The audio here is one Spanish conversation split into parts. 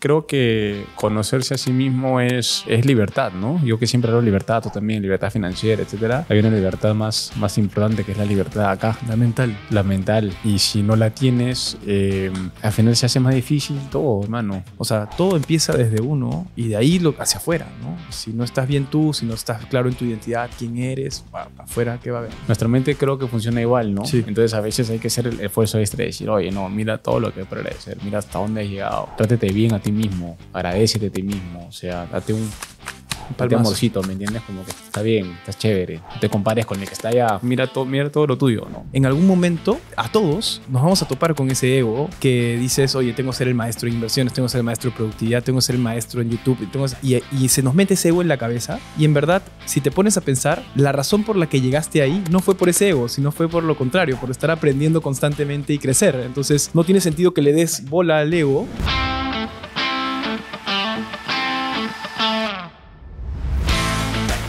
creo que conocerse a sí mismo es, es libertad, ¿no? Yo que siempre hablo de libertad, tú también, libertad financiera, etcétera. Hay una libertad más, más importante que es la libertad acá. La mental. La mental. Y si no la tienes, eh, al final se hace más difícil todo, hermano. O sea, todo empieza desde uno y de ahí lo, hacia afuera, ¿no? Si no estás bien tú, si no estás claro en tu identidad, quién eres, afuera, ¿qué va a haber? Nuestra mente creo que funciona igual, ¿no? Sí. Entonces a veces hay que hacer el esfuerzo extra de decir, oye, no, mira todo lo que puedes hacer, mira hasta dónde has llegado, trátete bien a ti mismo, agradece a ti mismo, o sea, date un, de amorcito, ¿me entiendes? Como que está bien, estás chévere, te compares con el que está allá, mira, todo mira todo lo tuyo, ¿no? En algún momento, a todos nos vamos a topar con ese ego que dices, oye, tengo que ser el maestro de inversiones, tengo que ser el maestro de productividad, tengo que ser el maestro en YouTube, y, y se nos mete ese ego en la cabeza. Y en verdad, si te pones a pensar, la razón por la que llegaste ahí no fue por ese ego, sino fue por lo contrario, por estar aprendiendo constantemente y crecer. Entonces, no tiene sentido que le des bola al ego.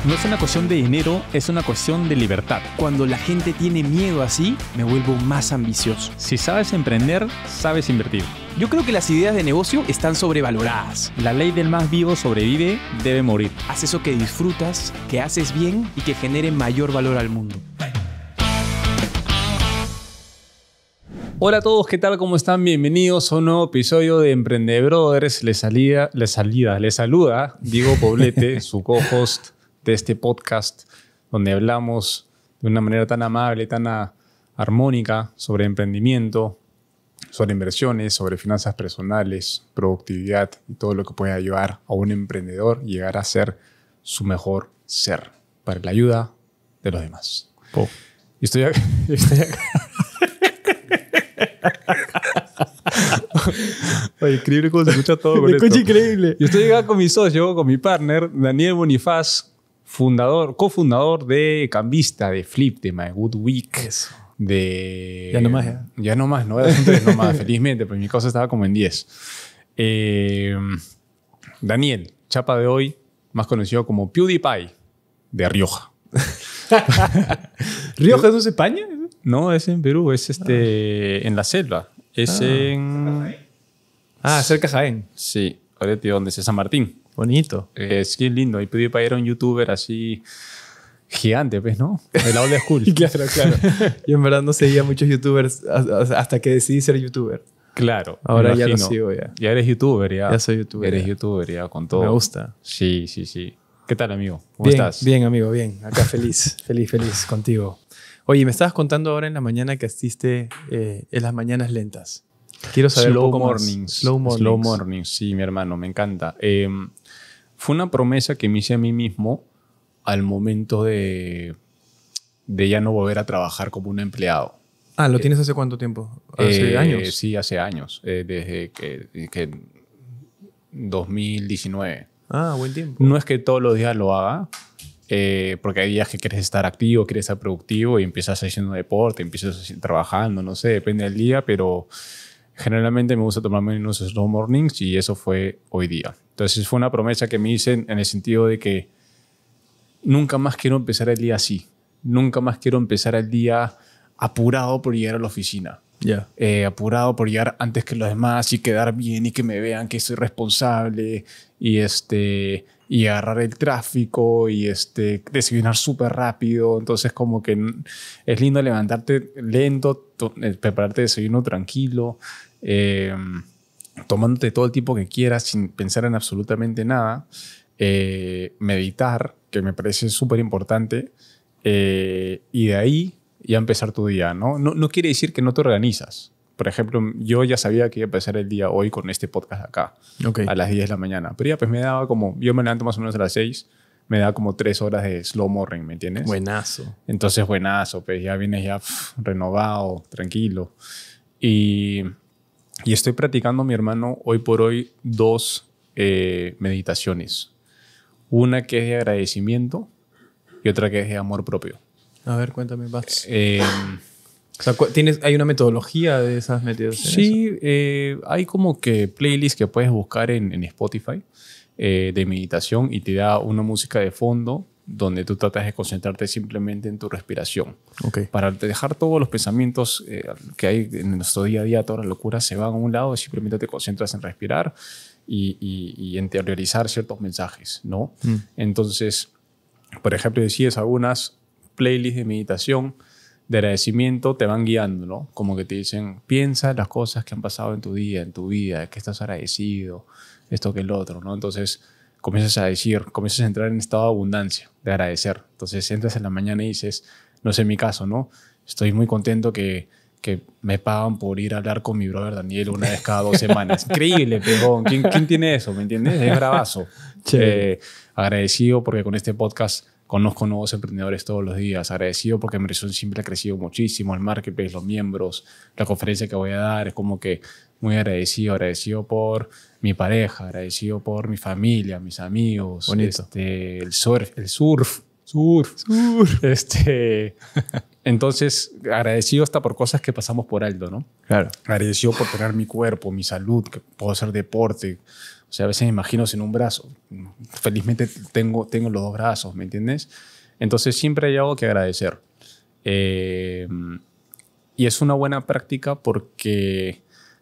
No es una cuestión de dinero, es una cuestión de libertad. Cuando la gente tiene miedo así, me vuelvo más ambicioso. Si sabes emprender, sabes invertir. Yo creo que las ideas de negocio están sobrevaloradas. La ley del más vivo sobrevive, debe morir. Haz eso que disfrutas, que haces bien y que genere mayor valor al mundo. Hola a todos, ¿qué tal? ¿Cómo están? Bienvenidos a un nuevo episodio de Emprendebrothers. Les, salida, les, salida, les saluda Diego Poblete, su co-host de este podcast, donde hablamos de una manera tan amable, tan ah, armónica sobre emprendimiento, sobre inversiones, sobre finanzas personales, productividad y todo lo que puede ayudar a un emprendedor llegar a ser su mejor ser para la ayuda de los demás. estoy acá. estoy increíble se escucha todo. Con esto. increíble. Yo estoy acá con mi socio, con mi partner, Daniel Bonifaz, fundador, cofundador de Cambista, de Flip, de My Good Week. De, ya no más, ya. no más, no felizmente, pero mi cosa estaba como en 10. Eh, Daniel, chapa de hoy, más conocido como PewDiePie, de Rioja. ¿Rioja es es España? No, es en Perú, es este, ah. en la selva. Es ah. en. Ah, cerca de Jaén. Sí, ahorita dónde es San Martín. Bonito. Eh, es que lindo. y pedí para a un youtuber así gigante, pues, ¿no? El old school. claro, claro. Yo en verdad no seguía muchos youtubers hasta que decidí ser youtuber. Claro. Ahora ya lo sigo, ya. Ya eres youtuber, ya. Ya soy youtuber. Eres youtuber, ya, con todo. Me gusta. Sí, sí, sí. ¿Qué tal, amigo? ¿Cómo estás? Bien, amigo, bien. Acá feliz, feliz, feliz contigo. Oye, me estabas contando ahora en la mañana que asiste eh, en las mañanas lentas. Quiero saber slow un poco mornings, más. Slow mornings. Slow mornings, sí, mi hermano, me encanta. Eh, fue una promesa que me hice a mí mismo al momento de, de ya no volver a trabajar como un empleado. Ah, ¿lo eh, tienes hace cuánto tiempo? ¿Hace eh, años? Sí, hace años, eh, desde que, que, 2019. Ah, buen tiempo. No es que todos los días lo haga, porque hay días que quieres estar activo, quieres estar productivo y empiezas haciendo deporte, empiezas trabajando, no sé, depende del día, pero generalmente me gusta tomarme unos slow mornings y eso fue hoy día. Entonces fue una promesa que me hice en, el sentido de que nunca más quiero empezar el día así. Nunca más quiero empezar el día apurado por llegar a la oficina. ya eh, apurado por llegar antes que los demás y quedar bien y que me vean que soy responsable y este y agarrar el tráfico y este desayunar súper rápido entonces como que es lindo levantarte lento eh, prepararte desayuno tranquilo Em, tomándote todo el tiempo que quieras sin pensar en absolutamente nada, eh, meditar, que me parece súper importante, eh, y de ahí ya empezar tu día, ¿no? ¿no? No quiere decir que no te organizas. Por ejemplo, yo ya sabía que iba a empezar el día hoy con este podcast acá, a las 10 de la mañana. Pero ya pues me daba como, yo me levanto más o menos a las 6, me da como 3 horas de slow morning, ¿me entiendes? Buenazo. Entonces, buenazo, pues ya vienes ya renovado, tranquilo. Y y estoy practicando, mi hermano, hoy por hoy dos eh, meditaciones. Una que es de agradecimiento y otra que es de amor propio. A ver, cuéntame, em, ¿tienes, ¿Hay una metodología de esas metidas? Sí, eh, hay como que playlists que puedes buscar en Spotify eh, de meditación y te da una música de fondo donde tú tratas de concentrarte simplemente en tu respiración. Para dejar todos los pensamientos eh, que hay en nuestro día a día, toda la locura, se van a un lado, y simplemente te concentras en respirar y, y, y ciertos mensajes, ¿no? Mm. Entonces, por ejemplo, decides algunas playlists de meditación, de agradecimiento, te van guiando, ¿no? Como que te dicen, piensa las cosas que han pasado en tu día, en tu vida, que estás agradecido, esto que el otro, ¿no? Entonces, comienzas a decir, comienzas a entrar en estado de abundancia, de agradecer. Entonces entras en la mañana y dices, no sé mi caso, ¿no? Estoy muy contento que, que me pagan por ir a hablar con mi brother Daniel una vez cada dos semanas. Increíble, pegón. ¿Quién, ¿Quién, tiene eso? ¿Me entiendes? Es bravazo. Eh, agradecido porque con este podcast Conozco nuevos emprendedores todos los días, agradecido porque Merezón siempre ha crecido muchísimo, el marketplace, los miembros, la conferencia que voy a dar, es como que muy agradecido, agradecido por mi pareja, agradecido por mi familia, mis amigos, Bonito. Este, el surf, el surf, surf, surf. Este, entonces, agradecido hasta por cosas que pasamos por alto, ¿no? Claro. Agradecido por tener mi cuerpo, mi salud, que puedo hacer deporte, o sea, a veces me imagino sin un brazo. Felizmente tengo, tengo los dos brazos, ¿me entiendes? Entonces siempre hay algo que agradecer. Eh, y es una buena práctica porque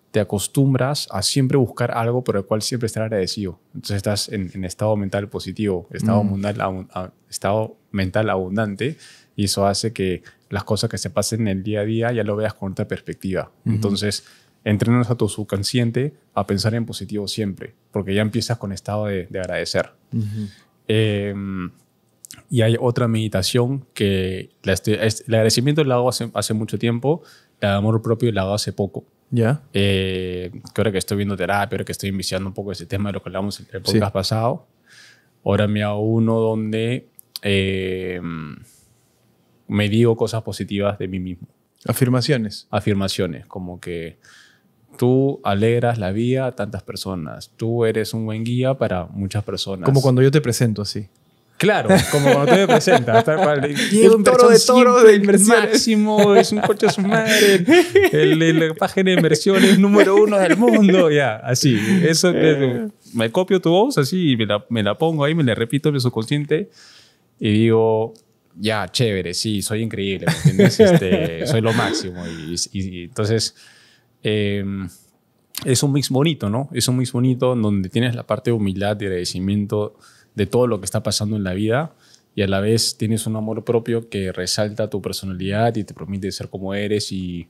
te acostumbras a siempre buscar algo por el cual siempre estar agradecido. Entonces estás en, estado mental positivo, mm. estado, mental, abundante y eso hace que las cosas que se pasen en el día a día ya lo veas con otra perspectiva. Entonces entrenas a tu subconsciente a pensar en positivo siempre, porque ya empiezas con estado de, agradecer. Em, y hay otra meditación que la el agradecimiento la hago hace, mucho tiempo, el amor propio la hago hace poco. Ya. Eh, que ahora que estoy viendo terapia, ahora que estoy iniciando un poco ese tema de lo que hablamos en el podcast pasado, ahora me hago uno donde em, me digo cosas positivas de mí mismo. Afirmaciones. Afirmaciones, como que tú alegras la vida a tantas personas, tú eres un buen guía para muchas personas. Como cuando yo te presento así. Claro, como cuando tú me presentas. Y un toro de toro de inversiones. Máximo, es un coche a su madre. El, la página de inversiones número uno del mundo. Ya, así. Eso, eh. Me copio tu voz así y me la, pongo ahí, me la repito en mi subconsciente y digo, ya, chévere, sí, soy increíble, entiendes? Este, soy lo máximo. y entonces Em, es un mix bonito, ¿no? Es un mix bonito donde tienes la parte de humildad, y agradecimiento de todo lo que está pasando en la vida y a la vez tienes un amor propio que resalta tu personalidad y te permite ser como eres y,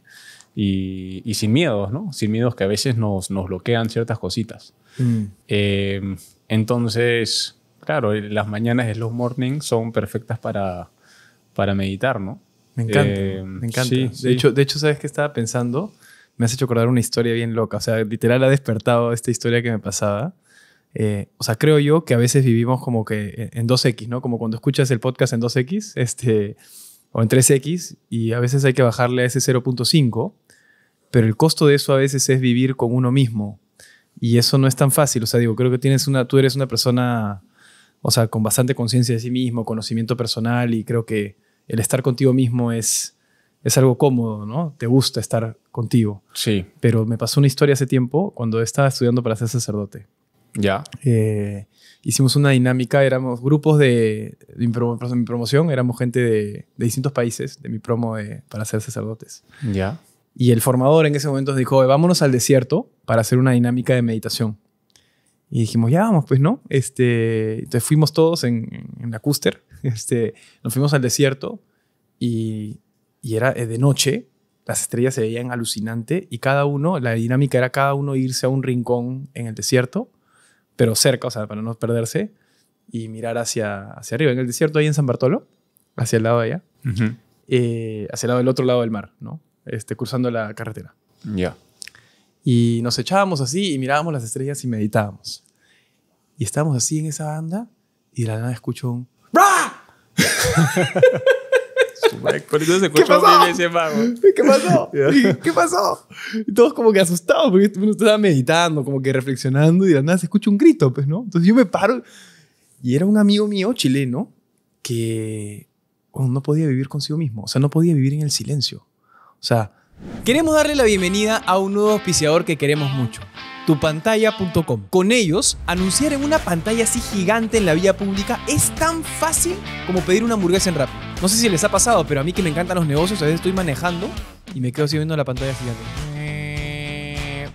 y, sin miedos, ¿no? Sin miedos que a veces nos, nos bloquean ciertas cositas. Mm. Em, entonces, claro, las mañanas de los mornings son perfectas para, para meditar, ¿no? Me encanta, em, me encanta. de, Hecho, de hecho, ¿sabes qué estaba pensando? me has hecho acordar una historia bien loca. O sea, literal ha despertado esta historia que me pasaba. Eh, o sea, creo yo que a veces vivimos como que en 2X, ¿no? Como cuando escuchas el podcast en 2X este, o en 3X y a veces hay que bajarle a ese 0.5, pero el costo de eso a veces es vivir con uno mismo y eso no es tan fácil. O sea, digo, creo que tienes una, tú eres una persona, o sea, con bastante conciencia de sí mismo, conocimiento personal y creo que el estar contigo mismo es, es algo cómodo, ¿no? Te gusta estar contigo. Sí. Pero me pasó una historia hace tiempo cuando estaba estudiando para ser sacerdote. Ya. Eh, hicimos una dinámica, éramos grupos de, de mi, promoción, éramos gente de, distintos países, de mi promo para ser sacerdotes. Ya. Y el formador en ese momento dijo, vámonos al desierto para hacer una dinámica de meditación. Y dijimos, ya vamos, pues, ¿no? Este, entonces fuimos todos en, en la cúster, este, nos fuimos al desierto y, y era de noche las estrellas se veían alucinante y cada uno, la dinámica era cada uno irse a un rincón en el desierto, pero cerca, o sea, para no perderse, y mirar hacia, hacia arriba, en el desierto ahí en San Bartolo, hacia el lado allá, eh, hacia el, lado, del otro lado del mar, ¿no? Este, cruzando la carretera. Ya. Y nos echábamos así y mirábamos las estrellas y meditábamos. Y estábamos así en esa banda y de la nada escucho un... Por eso se ¿Qué pasó? Ese ¿Qué pasó? ¿Qué pasó? Y todos como que asustados, porque uno estaba meditando, como que reflexionando, y de nada se escucha un grito, pues, ¿no? Entonces yo me paro, y era un amigo mío chileno que oh, no podía vivir consigo mismo, o sea, no podía vivir en el silencio. O sea, queremos darle la bienvenida a un nuevo auspiciador que queremos mucho tupantalla.com. Con ellos, anunciar en una pantalla así gigante en la vía pública es tan fácil como pedir una hamburguesa en rápido. No sé si les ha pasado, pero a mí que me encantan los negocios, a veces estoy manejando y me quedo así viendo la pantalla gigante. Eh,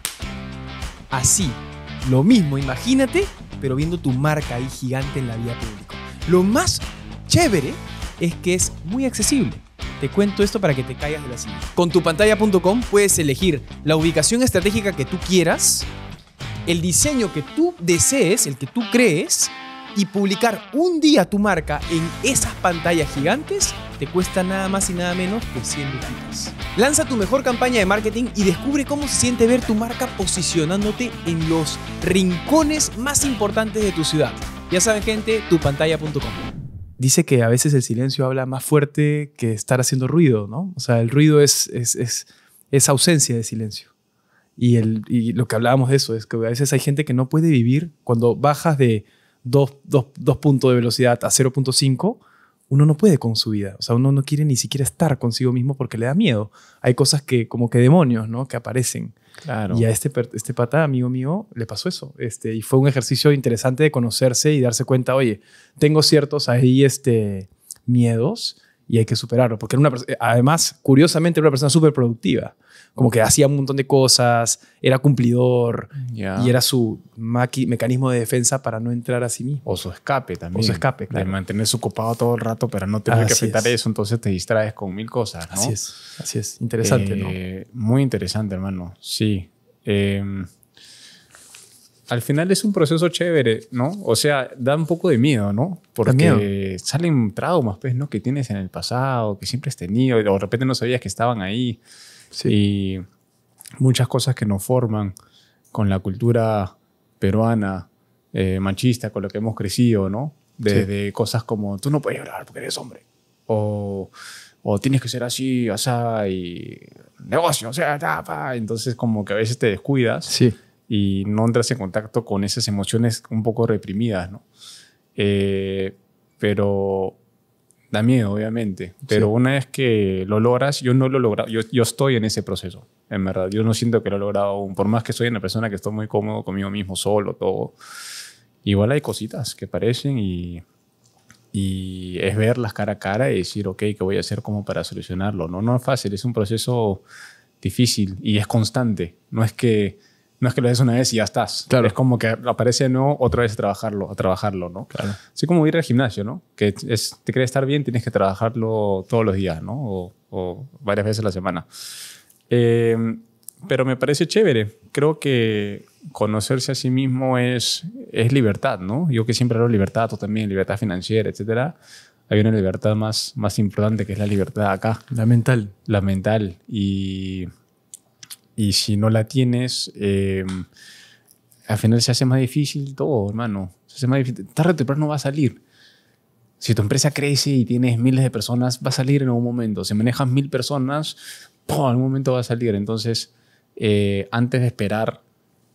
así, lo mismo, imagínate, pero viendo tu marca ahí gigante en la vía pública. Lo más chévere es que es muy accesible. Te cuento esto para que te caigas de la silla. Con tupantalla.com puedes elegir la ubicación estratégica que tú quieras el diseño que tú desees, el que tú crees, y publicar un día tu marca en esas pantallas gigantes te cuesta nada más y nada menos que 100 dólares. Lanza tu mejor campaña de marketing y descubre cómo se siente ver tu marca posicionándote en los rincones más importantes de tu ciudad. Ya saben gente, tupantalla.com. Dice que a veces el silencio habla más fuerte que estar haciendo ruido, ¿no? O sea, el ruido es, es ausencia de silencio. Y, el, y lo que hablábamos de eso es que a veces hay gente que no puede vivir cuando bajas de 2, puntos de velocidad a 0.5, uno no puede con su vida. O sea, uno no quiere ni siquiera estar consigo mismo porque le da miedo. Hay cosas que, como que demonios, ¿no? Que aparecen. Claro. Y a este, este pata, amigo mío, le pasó eso. Este, y fue un ejercicio interesante de conocerse y darse cuenta, oye, tengo ciertos ahí este, miedos y hay que superarlo. Porque era una además, curiosamente, era una persona súper productiva como que hacía un montón de cosas, era cumplidor y era su mecanismo de defensa para no entrar a sí mismo. O su escape también. O su escape, claro. De mantenerse ocupado todo el rato para no tener que afectar eso, entonces te distraes con mil cosas, ¿no? Así es, así es. Interesante, ¿no? Eh, muy interesante, hermano. Sí. Em, al final es un proceso chévere, ¿no? O sea, da un poco de miedo, ¿no? Porque salen traumas, pues, ¿no? Que tienes en el pasado, que siempre has tenido, o de repente no sabías que estaban ahí. Y muchas cosas que nos forman con la cultura peruana, eh, machista, con lo que hemos crecido, ¿no? Desde cosas como tú no puedes llorar porque eres hombre. O, o tienes que ser así, o sea, y negocio, o sea, tapa. Entonces, como que a veces te descuidas y no entras en contacto con esas emociones un poco reprimidas, ¿no? Eh, pero Da miedo, obviamente. Pero una vez que lo logras, yo no lo logro. Yo, yo estoy en ese proceso, en verdad. Yo no siento que lo he logrado aún. Por más que soy una persona que estoy muy cómodo conmigo mismo, solo, todo. Igual hay cositas que parecen y, y es verlas cara a cara y decir, ok, ¿qué voy a hacer como para solucionarlo? No, no es fácil. Es un proceso difícil y es constante. No es que no es que lo des una vez y ya estás. Claro. Es como que aparece no otra vez a trabajarlo, a trabajarlo, ¿no? Claro. Así como ir al gimnasio, ¿no? Que es, te quieres estar bien, tienes que trabajarlo todos los días, ¿no? O, varias veces a la semana. Eh, pero me parece chévere. Creo que conocerse a sí mismo es, es libertad, ¿no? Yo que siempre hablo libertad, tú también, libertad financiera, etcétera. Hay una libertad más, más importante que es la libertad acá. La mental. La mental. Y y si no la tienes, em, al final se hace más difícil todo, hermano. Se hace más difícil. Tarde o temprano va a salir. Si tu empresa crece y tienes miles de personas, va a salir en algún momento. Si manejas mil personas, en algún momento va a salir. Entonces, eh, antes de esperar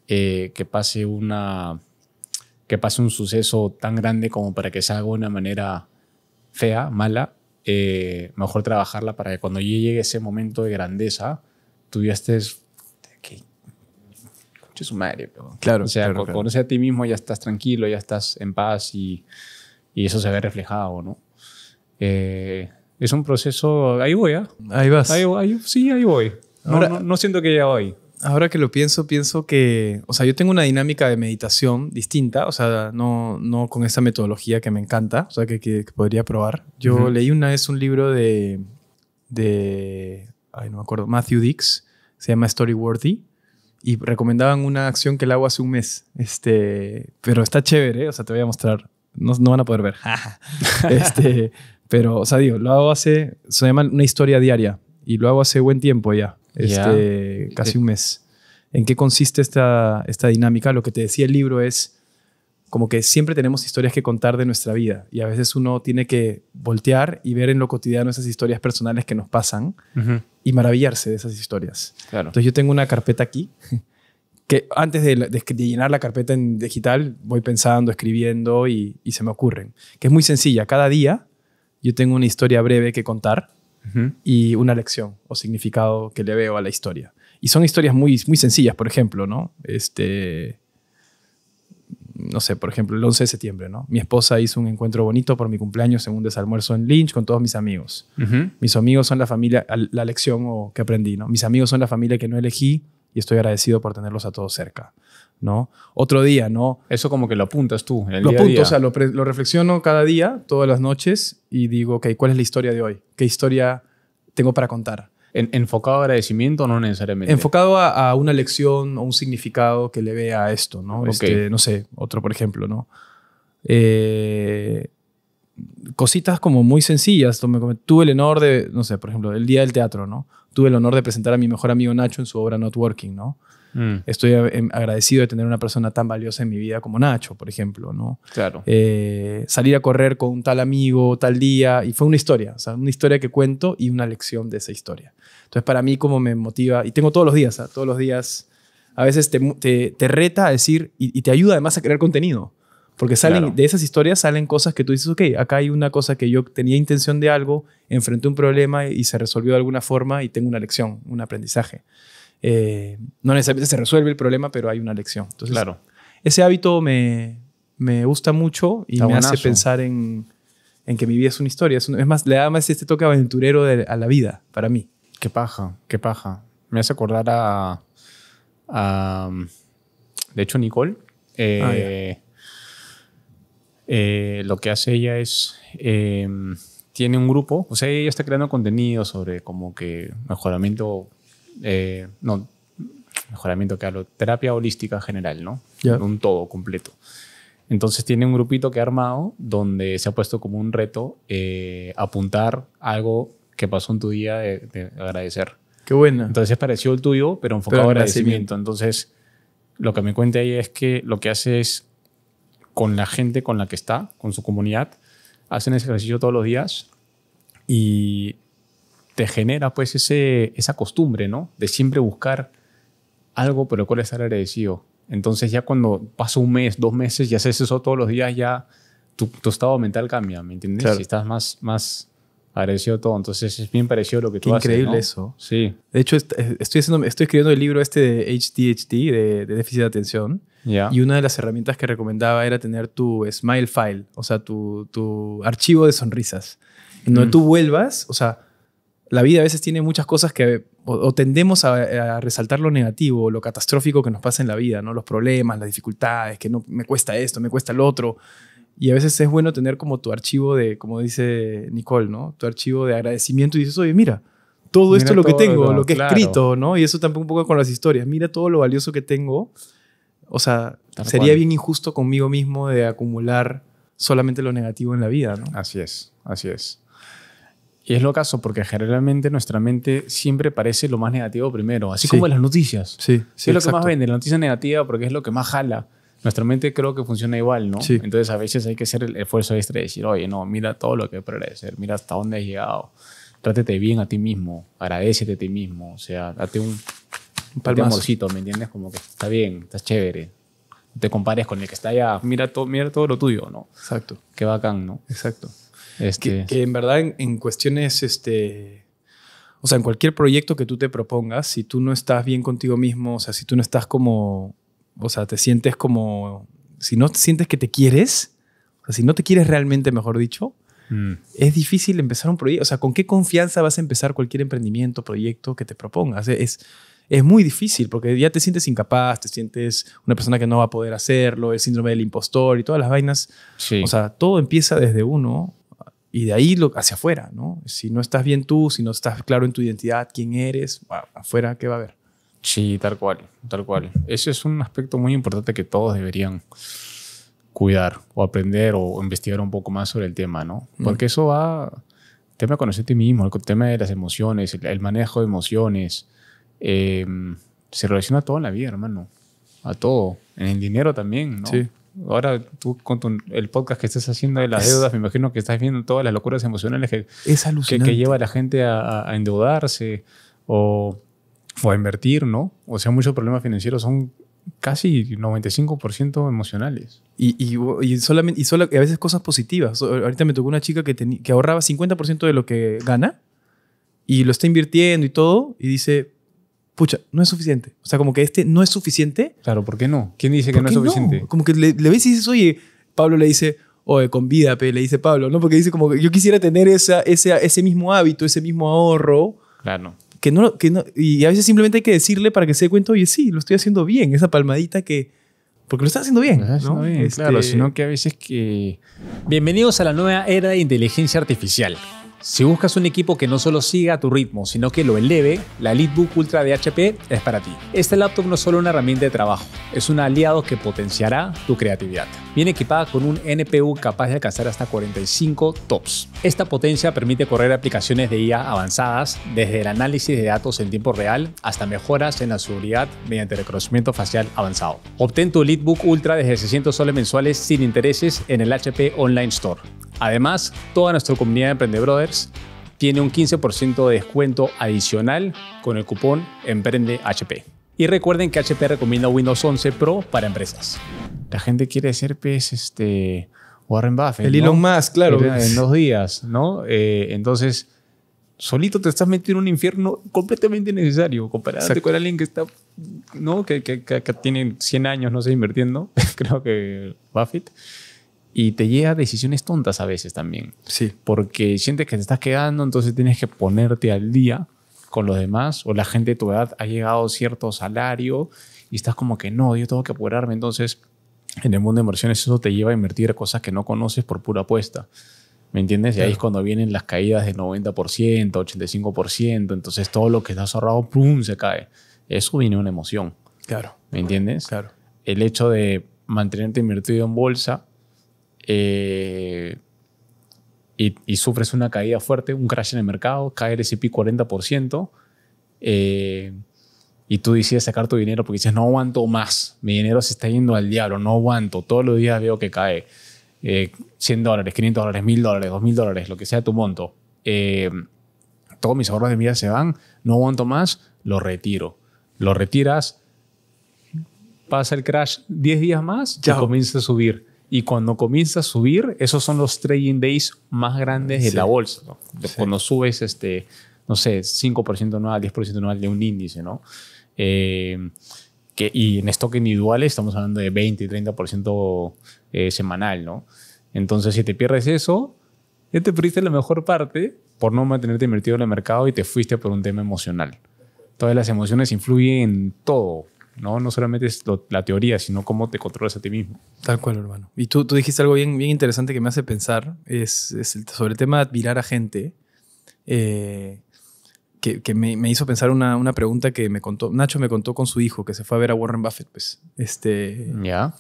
eh, que pase una que pase un suceso tan grande como para que se haga de una manera fea, mala, eh, mejor trabajarla para que cuando llegue ese momento de grandeza, tú ya estés su madre. Claro. O sea, conoce a ti mismo, ya estás tranquilo, ya estás en paz y, eso se ve reflejado, ¿no? Eh, es un proceso. Ahí voy, ¿ah? Ahí vas. Ahí, sí, ahí voy. No, no, siento que ya voy. Ahora que lo pienso, pienso que. O sea, yo tengo una dinámica de meditación distinta, o sea, no, no con esta metodología que me encanta, o sea, que, podría probar. Yo leí una vez un libro de. Ay, no me acuerdo, Matthew Dix, se llama story Storyworthy y recomendaban una acción que la hago hace un mes. Este, pero está chévere, o sea, te voy a mostrar. No, van a poder ver. este, pero, o sea, digo, lo hago hace, se llama una historia diaria y lo hago hace buen tiempo ya, este, casi eh. un mes. ¿En qué consiste esta, esta dinámica? Lo que te decía el libro es como que siempre tenemos historias que contar de nuestra vida y a veces uno tiene que voltear y ver en lo cotidiano esas historias personales que nos pasan y maravillarse de esas historias. Claro. Entonces yo tengo una carpeta aquí que antes de, llenar la carpeta en digital voy pensando, escribiendo y, se me ocurren. Que es muy sencilla. Cada día yo tengo una historia breve que contar y una lección o significado que le veo a la historia. Y son historias muy, muy sencillas, por ejemplo, ¿no? Este, no sé, por ejemplo, el 11 de septiembre, ¿no? Mi esposa hizo un encuentro bonito por mi cumpleaños en un desalmuerzo en Lynch con todos mis amigos. Mis amigos son la familia, la lección o, que aprendí, ¿no? Mis amigos son la familia que no elegí y estoy agradecido por tenerlos a todos cerca, ¿no? Otro día, ¿no? Eso como que lo apuntas tú. El lo apunto, o sea, lo, reflexiono cada día, todas las noches y digo, ok, ¿cuál es la historia de hoy? ¿Qué historia tengo para contar? ¿Enfocado a agradecimiento no necesariamente? Enfocado a, una lección o un significado que le vea a esto, ¿no? Este, no sé, otro por ejemplo, ¿no? Eh, cositas como muy sencillas. Tuve el honor de, no sé, por ejemplo, el día del teatro, ¿no? Tuve el honor de presentar a mi mejor amigo Nacho en su obra Networking, ¿no? Mm. Estoy em, agradecido de tener una persona tan valiosa en mi vida como Nacho, por ejemplo, ¿no? Claro. Eh, salir a correr con un tal amigo, tal día, y fue una historia, o sea, una historia que cuento y una lección de esa historia. Entonces, para mí, como me motiva, y tengo todos los días, ¿ah? todos los días, a veces te, te, te reta a decir, y, te ayuda además a crear contenido. Porque salen, de esas historias salen cosas que tú dices, ok, acá hay una cosa que yo tenía intención de algo, enfrenté un problema y se resolvió de alguna forma y tengo una lección, un aprendizaje. Eh, no necesariamente se resuelve el problema, pero hay una lección. Entonces, claro. ese hábito me, me gusta mucho y me hace pensar en, en, que mi vida es una historia. Es, más, le da más este toque aventurero a la vida para mí. Qué paja, qué paja. Me hace acordar a. de hecho, Nicole. Ah, eh, lo que hace ella es, em, tiene un grupo, o sea, ella está creando contenido sobre como que mejoramiento, eh, no, mejoramiento que terapia holística general, ¿no? Un todo completo. Entonces tiene un grupito que ha armado donde se ha puesto como un reto eh, apuntar algo que pasó en tu día de, agradecer. Qué bueno. Entonces pareció el tuyo, pero enfocado pero en agradecimiento. Entonces, lo que me cuenta ella es que lo que hace es con la gente con la que está, con su comunidad, hacen ese ejercicio todos los días y te genera pues ese, esa costumbre, ¿no? De siempre buscar algo por lo cual estar agradecido. Entonces ya cuando pasa un mes, dos meses y haces eso todos los días, ya tu, estado mental cambia, ¿me entiendes? estás más, más agradecido todo. Entonces es bien parecido a lo que tú Qué haces. Increíble eso. Sí. De hecho, eh, estoy, estoy escribiendo el libro este de HDHD, de déficit de atención. Y una de las herramientas que recomendaba era tener tu smile file, o sea, tu, tu archivo de sonrisas. En donde mm. tú vuelvas, o sea, la vida a veces tiene muchas cosas que o, tendemos a, resaltar lo negativo, lo catastrófico que nos pasa en la vida, ¿no? Los problemas, las dificultades, que no me cuesta esto, me cuesta el otro. Y a veces es bueno tener como tu archivo de, como dice Nicole, ¿no? Tu archivo de agradecimiento y dices, oye, mira, todo esto es lo que tengo, lo, que he escrito, ¿no? Y eso tampoco un poco con las historias. Mira todo lo valioso que tengo o sea, sería bien injusto conmigo mismo de acumular solamente lo negativo en la vida, ¿no? Así es, así es. Y es lo caso porque generalmente nuestra mente siempre parece lo más negativo primero, así como las noticias. Sí, sí Es lo que más vende, la noticia negativa porque es lo que más jala. Nuestra mente creo que funciona igual, ¿no? Sí. Entonces a veces hay que hacer el esfuerzo extra de decir, oye, no, mira todo lo que he mira hasta dónde has llegado, trátete bien a ti mismo, agradecete a ti mismo, o sea, date un, un ¿me entiendes? Como que está bien, está chévere. te compares con el que está allá. Mira, todo, mira todo lo tuyo, ¿no? Exacto. Qué bacán, ¿no? Exacto. Es este, Que, en verdad en, cuestiones, este, o sea, en cualquier proyecto que tú te propongas, si tú no estás bien contigo mismo, o sea, si tú no estás como, o sea, te sientes como, si no te sientes que te quieres, o sea, si no te quieres realmente, mejor dicho, mm. es difícil empezar un proyecto. O sea, ¿con qué confianza vas a empezar cualquier emprendimiento, proyecto que te propongas? es es muy difícil porque ya te sientes incapaz, te sientes una persona que no va a poder hacerlo, el síndrome del impostor y todas las vainas. O sea, todo empieza desde uno y de ahí lo, hacia afuera, ¿no? Si no estás bien tú, si no estás claro en tu identidad, quién eres, afuera, ¿qué va a haber? Sí, tal cual, tal cual. Ese es un aspecto muy importante que todos deberían cuidar o aprender o investigar un poco más sobre el tema, ¿no? Mm. Porque eso va, tema de conocerte a ti mismo, el tema de las emociones, el manejo de emociones, Em, se relaciona todo en la vida, hermano. A todo. En el dinero también, ¿no? Sí. Ahora tú con tu, el podcast que estás haciendo de las deudas, me imagino que estás viendo todas las locuras emocionales que, que, lleva a la gente a, endeudarse o, a invertir, ¿no? O sea, muchos problemas financieros son casi 95% emocionales. Y, y, solamente, y a veces cosas positivas. Ahorita me tocó una chica que, que ahorraba 50% de lo que gana y lo está invirtiendo y todo y dice, pucha, no es suficiente. O sea, como que este no es suficiente. Claro, ¿por qué no? ¿Quién dice que no es suficiente? Como que le, ves y dices, oye, Pablo le dice, oye, con convídate, le dice Pablo, ¿no? Porque dice como que yo quisiera tener esa, ese, mismo hábito, ese mismo ahorro. Claro. Que no, que no, y a veces simplemente hay que decirle para que se dé cuenta, oye, sí, lo estoy haciendo bien, esa palmadita que, porque lo está haciendo bien. Claro, este sino que a veces que... Bienvenidos a la nueva era de inteligencia artificial. Si buscas un equipo que no solo siga tu ritmo, sino que lo eleve, la Leadbook Ultra de HP es para ti. Este laptop no es solo una herramienta de trabajo, es un aliado que potenciará tu creatividad. Viene equipada con un NPU capaz de alcanzar hasta 45 tops. Esta potencia permite correr aplicaciones de IA avanzadas, desde el análisis de datos en tiempo real hasta mejoras en la seguridad mediante reconocimiento facial avanzado. Obtén tu Leadbook Ultra desde 600 soles mensuales sin intereses en el HP Online Store. Además, toda nuestra comunidad de Emprende Brothers tiene un 15% de descuento adicional con el cupón Emprende HP. Y recuerden que HP recomienda Windows 11 Pro para empresas. La gente quiere ser pues, este, Warren Buffett. El Elon Musk, claro. En, dos días, ¿no? Eh, entonces, solito te estás metiendo en un infierno completamente necesario comparado con alguien que está, ¿no? Que, que, que, que tiene 100 años, no sé, invirtiendo. Creo que Buffett y te lleva a decisiones tontas a veces también. Sí. Porque sientes que te estás quedando, entonces tienes que ponerte al día con los demás o la gente de tu edad ha llegado a cierto salario y estás como que no, yo tengo que apurarme. Entonces, en el mundo de inversiones eso te lleva a invertir cosas que no conoces por pura apuesta. ¿Me entiendes? Y ahí es cuando vienen las caídas del 90%, 85%, entonces todo lo que estás ahorrado, ¡pum!, se cae. Eso viene una emoción. Claro. ¿Me entiendes? Claro. El hecho de mantenerte invertido en bolsa eh, y, sufres una caída fuerte, un crash en el mercado, cae el S&P 40%, eh, y tú decides sacar tu dinero porque dices, no aguanto más, mi dinero se está yendo al diablo, no aguanto, todos los días veo que cae 100 eh, dólares, 500 dólares, 1000 dólares, 2000 dólares, lo que sea tu monto. todos mis ahorros de vida se van, no aguanto más, lo retiro. Lo retiras, pasa el crash 10 días más ya. y comienza a subir. Y cuando comienza a subir, esos son los trading days más grandes de la bolsa. Cuando subes, este, no sé, 5% anual, 10% anual de un índice, ¿no? Eh, que, y en stock individual estamos hablando de 20 y 30% eh, semanal, ¿no? Entonces, si te pierdes eso, ya te perdiste la mejor parte por no mantenerte invertido en el mercado y te fuiste por un tema emocional. Todas las emociones influyen en todo, ¿no? No solamente es la teoría, sino cómo te controlas a ti mismo. Tal cual, hermano. Y tú, tú dijiste algo bien, bien interesante que me hace pensar, es, sobre el tema de admirar a gente, eh, que, que me, me, hizo pensar una, una, pregunta que me contó, Nacho me contó con su hijo, que se fue a ver a Warren Buffett, pues. Este, ya.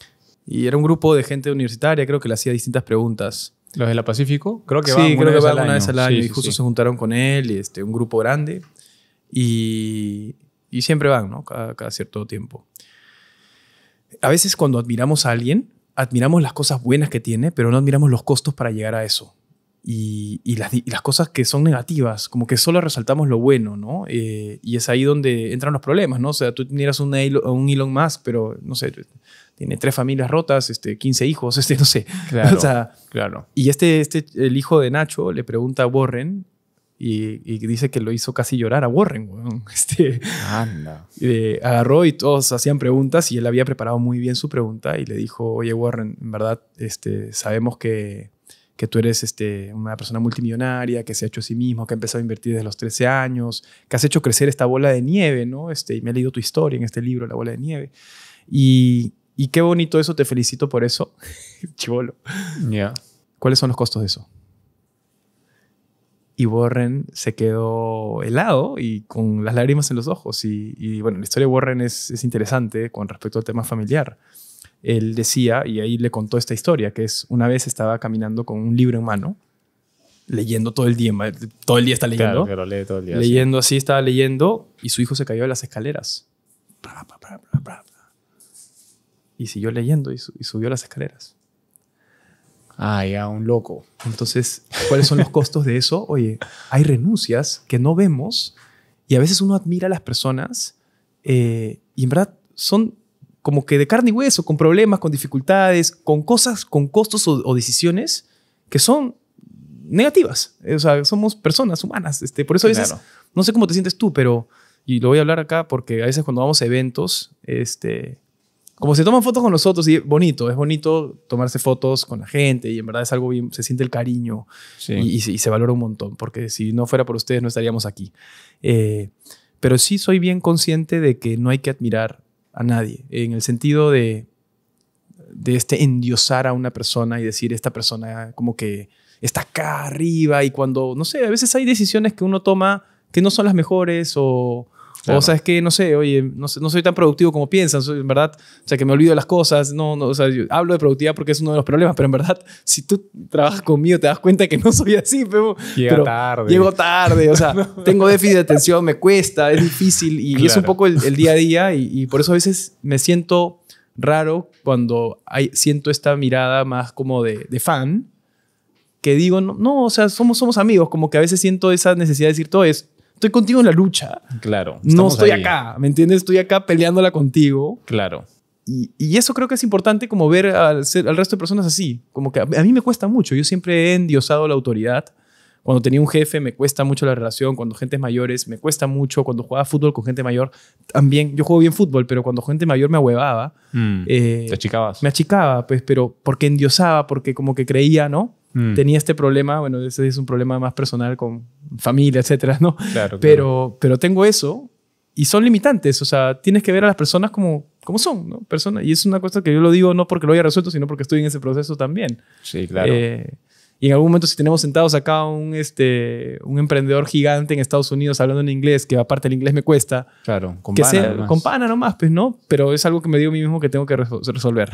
Y era un grupo de gente universitaria, creo que le hacía distintas preguntas. ¿Los de la Pacífico? Creo que sí, creo que va a vez al año. y justo se juntaron con él, y este, un grupo grande. Y y siempre van, ¿no? Cada, cierto tiempo. A veces cuando admiramos a alguien, admiramos las cosas buenas que tiene, pero no admiramos los costos para llegar a eso. Y, las, cosas que son negativas, como que solo resaltamos lo bueno, ¿no? Eh, y es ahí donde entran los problemas, ¿no? O sea, tú tenías un, un Elon más, pero no sé, tiene tres familias rotas, este, 15 hijos, este, no sé. Claro. claro. Y este, este, el hijo de Nacho le pregunta a Warren y, dice que lo hizo casi llorar a Warren, Este, Anda. Eh, agarró y todos hacían preguntas y él había preparado muy bien su pregunta y le dijo, oye Warren, en verdad este, sabemos que, que tú eres este, una persona multimillonaria, que se ha hecho a sí mismo, que ha empezado a invertir desde los 13 años, que has hecho crecer esta bola de nieve, ¿no? Este, y me he leído tu historia en este libro, La bola de nieve. Y, y qué bonito eso, te felicito por eso, chivolo. ¿Cuáles son los costos de eso? Y Warren se quedó helado y con las lágrimas en los ojos. Y, bueno, la historia de Warren es, interesante con respecto al tema familiar. Él decía, y ahí le contó esta historia, que es una vez estaba caminando con un libro en mano, leyendo todo el día, todo el día está leyendo. Leyendo así. estaba leyendo y su hijo se cayó de las escaleras. y siguió leyendo y, y subió las escaleras. ¡Ay, a un loco. Entonces, ¿cuáles son los costos de eso? Oye, hay renuncias que no vemos y a veces uno admira a las personas eh, y en verdad son como que de carne y hueso, con problemas, con dificultades, con cosas, con costos o, decisiones que son negativas. Eh, o sea, somos personas humanas. Este, por eso a veces, no sé cómo te sientes tú, pero, y lo voy a hablar acá porque a veces cuando vamos a eventos, este, como se toman fotos con nosotros y bonito, es bonito tomarse fotos con la gente y en verdad es algo bien, se siente el cariño y, se valora un montón, porque si no fuera por ustedes no estaríamos aquí. Eh, pero sí soy bien consciente de que no hay que admirar a nadie, en el sentido de, de este endiosar a una persona y decir esta persona como que está acá arriba y cuando, no sé, a veces hay decisiones que uno toma que no son las mejores o o sea, es que, no sé, oye, no, soy tan productivo como piensan, en verdad, o sea, que me olvido de las cosas, no, no, o sea, yo hablo de productividad porque es uno de los problemas, pero en verdad, si tú trabajas conmigo te das cuenta que no soy así, pero... llego tarde. Llego tarde, o sea, tengo déficit de atención, me cuesta, es difícil y, es un poco el, día a día y, por eso a veces me siento raro cuando hay, siento esta mirada más como de, fan, que digo, no, no, o sea, somos, somos amigos, como que a veces siento esa necesidad de decir todo es estoy contigo en la lucha. Claro. No estoy acá, ¿me entiendes? Estoy acá peleándola contigo. Claro. Y, eso creo que es importante como ver al, resto de personas así. Como que a, mí me cuesta mucho. Yo siempre he endiosado la autoridad. Cuando tenía un jefe me cuesta mucho la relación. Cuando gente mayores me cuesta mucho. Cuando jugaba fútbol con gente mayor también. Yo juego bien fútbol, pero cuando gente mayor me ahuevaba. Mm, eh, te achicabas. Me achicaba, pues, pero porque endiosaba, porque como que creía, ¿no? Mm. tenía este problema, bueno, ese es un problema más personal con familia, etcétera, ¿no? Claro, pero, pero tengo eso y son limitantes, o sea, tienes que ver a las personas como, como son, ¿no? Personas, y es una cosa que yo lo digo no porque lo haya resuelto, sino porque estoy en ese proceso también. Sí, claro. Eh, y en algún momento si tenemos sentados acá un, este, un emprendedor gigante en Estados Unidos hablando en inglés, que aparte el inglés me cuesta. Claro, con que Sea, con pana nomás, pues no, pero es algo que me digo a mí mismo que tengo que resolver.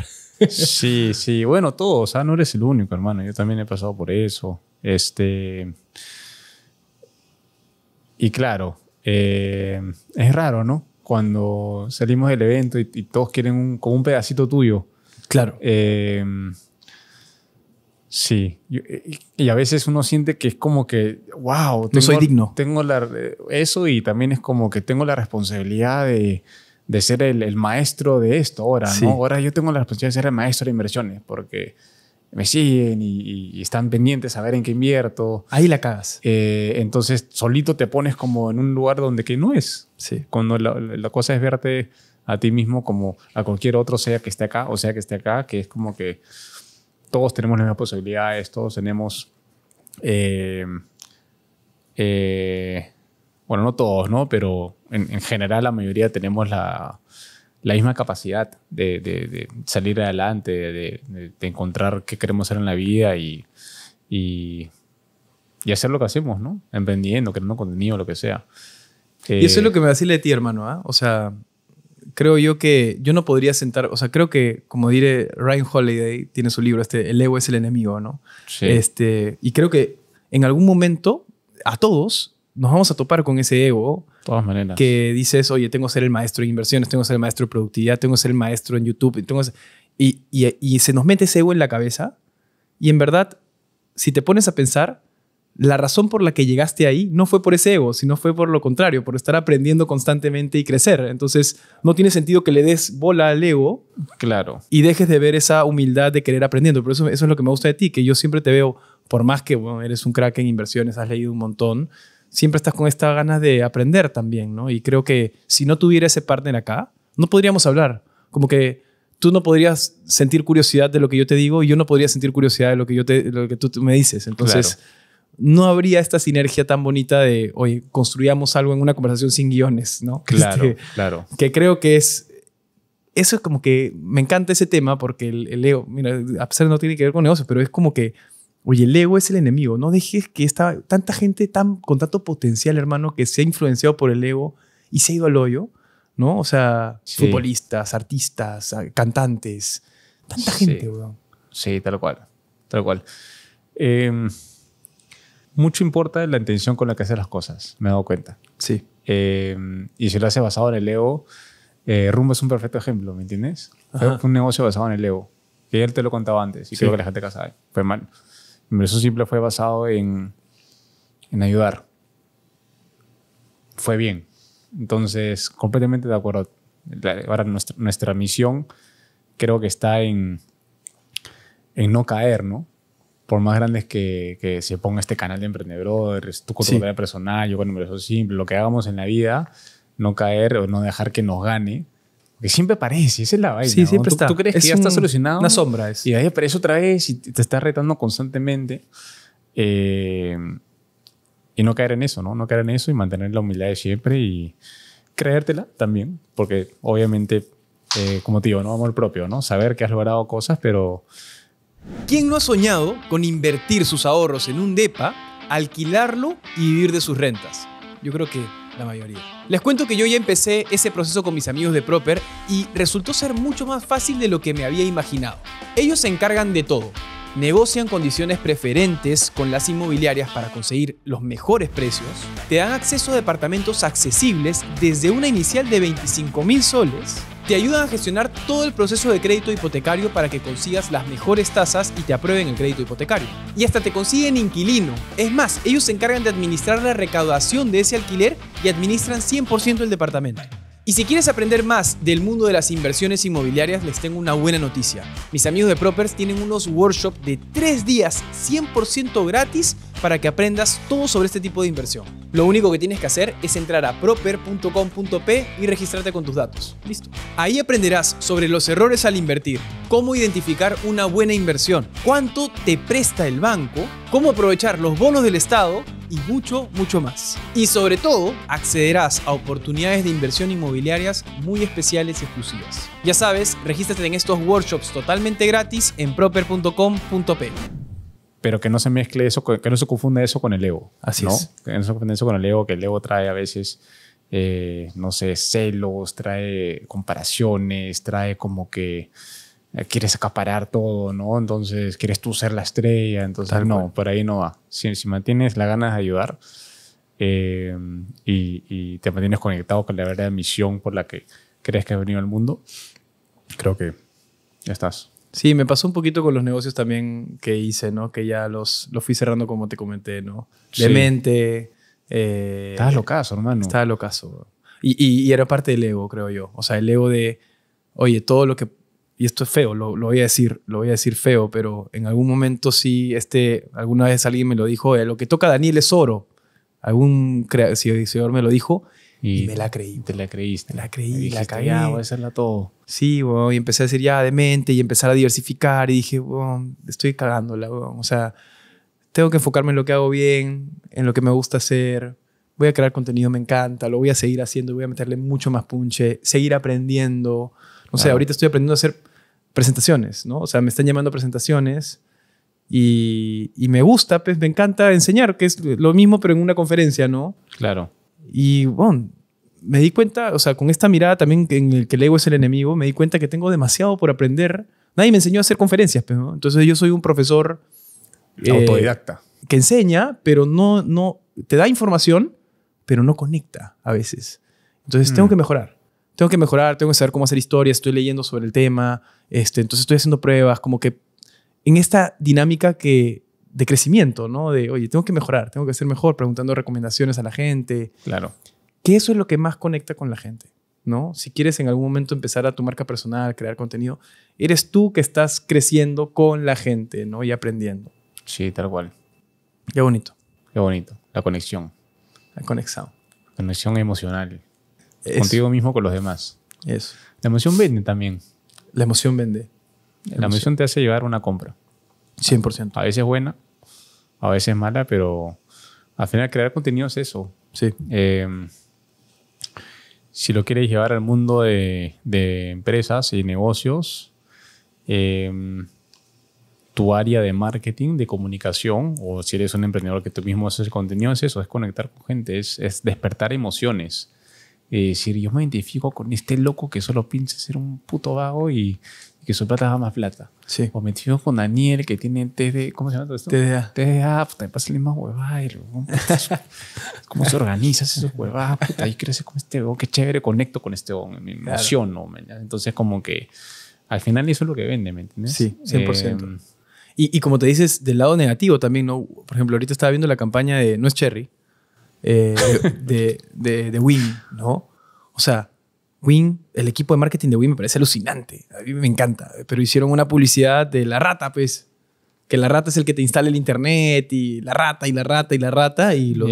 Sí, sí, bueno, todo, o sea, no eres el único, hermano, yo también he pasado por eso. Este... Y claro, eh, es raro, ¿no? Cuando salimos del evento y, todos quieren un, como un pedacito tuyo. Claro. Eh, sí. Y a veces uno siente que es como que, wow, tengo, soy digno. Tengo la, eso y también es como que tengo la responsabilidad de, de ser el, maestro de esto ahora, ¿no? Ahora yo tengo la responsabilidad de ser el maestro de inversiones porque me siguen y, están pendientes a ver en qué invierto. Ahí la cagas. Eh, entonces, solito te pones como en un lugar donde que no es. Sí. Cuando la, cosa es verte a ti mismo como a cualquier otro, sea que esté acá o sea que esté acá, que es como que todos tenemos las mismas posibilidades, todos tenemos... Eh, eh, bueno, no todos, ¿no? Pero en, general la mayoría tenemos la, la misma capacidad de, de, salir adelante, de, de, encontrar qué queremos hacer en la vida y, y, y, hacer lo que hacemos, ¿no? Emprendiendo, creando contenido, lo que sea. y eso es lo eh, que me decía de ti, hermano, ¿ah? O sea, creo yo que yo no podría sentar, o sea, creo que, como diré, Ryan Holiday tiene su libro, este, El ego es el enemigo, ¿no? Sí. Este, y creo que en algún momento, a todos, nos vamos a topar con ese ego todas maneras. Que dices, oye, tengo que ser el maestro en inversiones, tengo que ser el maestro de productividad, tengo que ser el maestro en YouTube. y, y, se nos mete ese ego en la cabeza. Y en verdad, si te pones a pensar, la razón por la que llegaste ahí no fue por ese ego, sino fue por lo contrario, por estar aprendiendo constantemente y crecer. Entonces, no tiene sentido que le des bola al ego. Claro. Y dejes de ver esa humildad de querer aprendiendo. Por eso, eso es lo que me gusta de ti, que yo siempre te veo, por más que eres un crack en inversiones, has leído un montón siempre estás con esta ganas de aprender también, ¿no? Y creo que si no tuviera ese partner acá, no podríamos hablar. Como que tú no podrías sentir curiosidad de lo que yo te digo y yo no podría sentir curiosidad de lo que, yo te, lo que tú me dices. Entonces, no habría esta sinergia tan bonita de, hoy construyamos algo en una conversación sin guiones, ¿no? Claro, este, claro. Que creo que es... Eso es como que me encanta ese tema porque el, leo mira, a pesar no tiene que ver con negocios, pero es como que Oye, el ego es el enemigo. No dejes que esta, tanta gente tan, con tanto potencial, hermano, que se ha influenciado por el ego y se ha ido al hoyo, ¿no? O sea, futbolistas, artistas, cantantes, tanta gente, weón. Sí, tal cual, tal cual. Em, mucho importa la intención con la que haces las cosas, me he dado cuenta. Sí. Em, y si lo haces basado en el ego, eh, Rumbo es un perfecto ejemplo, ¿me entiendes? Fue un negocio basado en el ego, que él te lo contaba antes y creo que la gente que sabe, fue mal. Mi simple fue basado en, ayudar. Fue bien. Entonces, completamente de acuerdo. Ahora nuestra, misión creo que está en, en no caer, ¿no? Por más grandes que, se ponga este canal de emprendedores, tu cultura personal, yo con eso simple, lo que hagamos en la vida, no caer o no dejar que nos gane que siempre aparece, esa es la vaina. siempre está. ¿Tú, crees que ya está solucionado. Una sombra es. Y ahí aparece otra vez y te está retando constantemente. Eh, y no caer en eso, ¿no? No caer en eso y mantener la humildad de siempre y creértela también. Porque obviamente, eh, como te digo, ¿no? Amor propio, ¿no? Saber que has logrado cosas, pero... ¿Quién no ha soñado con invertir sus ahorros en un DEPA, alquilarlo y vivir de sus rentas? Yo creo que la mayoría. Les cuento que yo ya empecé ese proceso con mis amigos de Proper y resultó ser mucho más fácil de lo que me había imaginado. Ellos se encargan de todo. Negocian condiciones preferentes con las inmobiliarias para conseguir los mejores precios. Te dan acceso a departamentos accesibles desde una inicial de 25 mil soles te ayudan a gestionar todo el proceso de crédito hipotecario para que consigas las mejores tasas y te aprueben el crédito hipotecario. Y hasta te consiguen inquilino. Es más, ellos se encargan de administrar la recaudación de ese alquiler y administran 100% el departamento. Y si quieres aprender más del mundo de las inversiones inmobiliarias, les tengo una buena noticia. Mis amigos de Propers tienen unos workshops de 3 días 100% gratis para que aprendas todo sobre este tipo de inversión. Lo único que tienes que hacer es entrar a proper.com.p y registrarte con tus datos. Listo. Ahí aprenderás sobre los errores al invertir, cómo identificar una buena inversión, cuánto te presta el banco, cómo aprovechar los bonos del Estado y mucho, mucho más. Y sobre todo, accederás a oportunidades de inversión inmobiliarias muy especiales y exclusivas. Ya sabes, regístrate en estos workshops totalmente gratis en proper.com.p pero que no se mezcle eso, que no se confunda eso con el ego. Así es. Que no se confunda eso con el ego, que el ego trae a veces, eh, no sé, celos, trae comparaciones, trae como que eh, quieres acaparar todo, ¿no? Entonces quieres tú ser la estrella, entonces no, por ahí no va. Si, mantienes la ganas de ayudar eh, y, y, te mantienes conectado con la verdadera misión por la que crees que has venido al mundo, creo que ya estás. Sí, me pasó un poquito con los negocios también que hice, ¿no? Que ya los, fui cerrando como te comenté, ¿no? De sí. mente. Eh, está locazo, hermano. Estaba locazo. Y, y, era parte del ego, creo yo. O sea, el ego de, oye, todo lo que... Y esto es feo, lo, lo voy a decir, lo voy a decir feo, pero en algún momento sí, este, alguna vez alguien me lo dijo, eh, lo que toca Daniel es oro. Algún creador me lo dijo y, me la creí. Te la creíste. Me la creí, la cagué. voy a hacerla todo. Sí, y empecé a decir ya de mente y empezar a diversificar y dije, estoy cagándola, o sea, tengo que enfocarme en lo que hago bien, en lo que me gusta hacer. Voy a crear contenido, me encanta, lo voy a seguir haciendo, voy a meterle mucho más punche, seguir aprendiendo. No sé, ahorita estoy aprendiendo a hacer presentaciones, ¿no? O sea, me están llamando presentaciones y me gusta, pues me encanta enseñar, que es lo mismo pero en una conferencia, ¿no? Claro. Y bueno, me di cuenta, o sea, con esta mirada también en el que el ego es el enemigo, me di cuenta que tengo demasiado por aprender. Nadie me enseñó a hacer conferencias, pues, ¿no? entonces yo soy un profesor eh, autodidacta que enseña, pero no, no te da información, pero no conecta a veces. Entonces tengo mm. que mejorar. Tengo que mejorar, tengo que saber cómo hacer historia, estoy leyendo sobre el tema, este, entonces estoy haciendo pruebas, como que en esta dinámica que de crecimiento, ¿no? De, oye, tengo que mejorar, tengo que ser mejor, preguntando recomendaciones a la gente. Claro. Que eso es lo que más conecta con la gente, ¿no? Si quieres en algún momento empezar a tu marca personal, crear contenido, eres tú que estás creciendo con la gente, ¿no? Y aprendiendo. Sí, tal cual. Qué bonito. Qué bonito. La conexión. La conexión. Conexión emocional. Contigo mismo, con los demás. Eso. La emoción vende también. La emoción vende. La, emoción. emoción te hace llevar una compra. 100%. A veces buena, a veces mala, pero al final crear contenido es eso. Sí. Em, si lo quieres llevar al mundo de, empresas y negocios, em, tu área de marketing, de comunicación, o si eres un emprendedor que tú mismo haces contenido, es eso, es conectar con gente, es, es despertar emociones. Es decir, yo me identifico con este loco que solo piensa ser un puto vago y que su plata va más plata. Sí. O metido con Daniel, que tiene TV, ¿Cómo se llama todo esto? TDA. TDA, puta, me pasa el mismo huevairo. ¿Cómo se organiza esos huevadas? Puta, ahí crece con este huevón, qué chévere, conecto con este huevón, me emociono. Entonces, como que al final eso es lo que vende, ¿me entiendes? Sí, 100%. Eh, em, y, y, como te dices, del lado negativo también, ¿no? Por ejemplo, ahorita estaba viendo la campaña de No es Cherry, eh, de, de, de Win, ¿no? O sea, Win, el equipo de marketing de Win me parece alucinante. A mí me encanta. Pero hicieron una publicidad de la rata, pues. Que la rata es el que te instala el internet y la rata y la rata y la rata. Y los,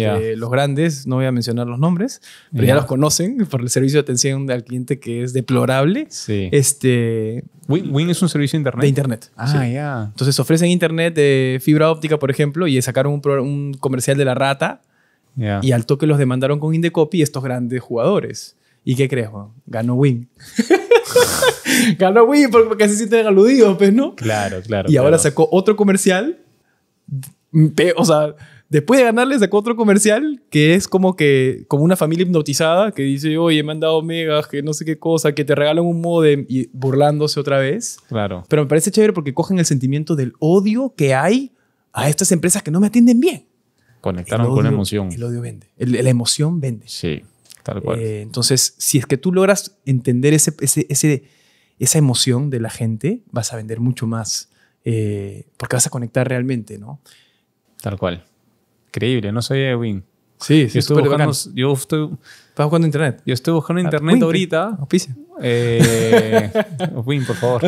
grandes, no voy a mencionar los nombres, pero ya los conocen por el servicio de atención al cliente que es deplorable. Este, Win, Win es un servicio de internet. De internet. Ah, ya. Entonces ofrecen internet de fibra óptica, por ejemplo, y sacaron un, un comercial de la rata. Y al toque los demandaron con Indecopy estos grandes jugadores. ¿Y qué crees, Juan? Ganó Win. Ganó Win porque se sienten aludidos, pues, ¿no? Claro, claro. Y ahora sacó otro comercial. O sea, después de ganarle sacó otro comercial que es como que como una familia hipnotizada que dice oye me han dado megas que no sé qué cosa que te regalan un modem y burlándose otra vez claro pero me parece chévere porque cogen el sentimiento del odio que hay a estas empresas que no me atienden bien conectaron con emoción el odio vende la emoción vende sí Tal cual. Eh, entonces, si es que tú logras entender ese, ese, ese, esa emoción de la gente, vas a vender mucho más, eh, porque vas a conectar realmente, ¿no? Tal cual. Increíble, no soy Edwin. Sí, sí, yo estoy buscando, yo estoy, buscando internet? Yo estoy buscando ah, internet ahorita. Eh, Win, por favor.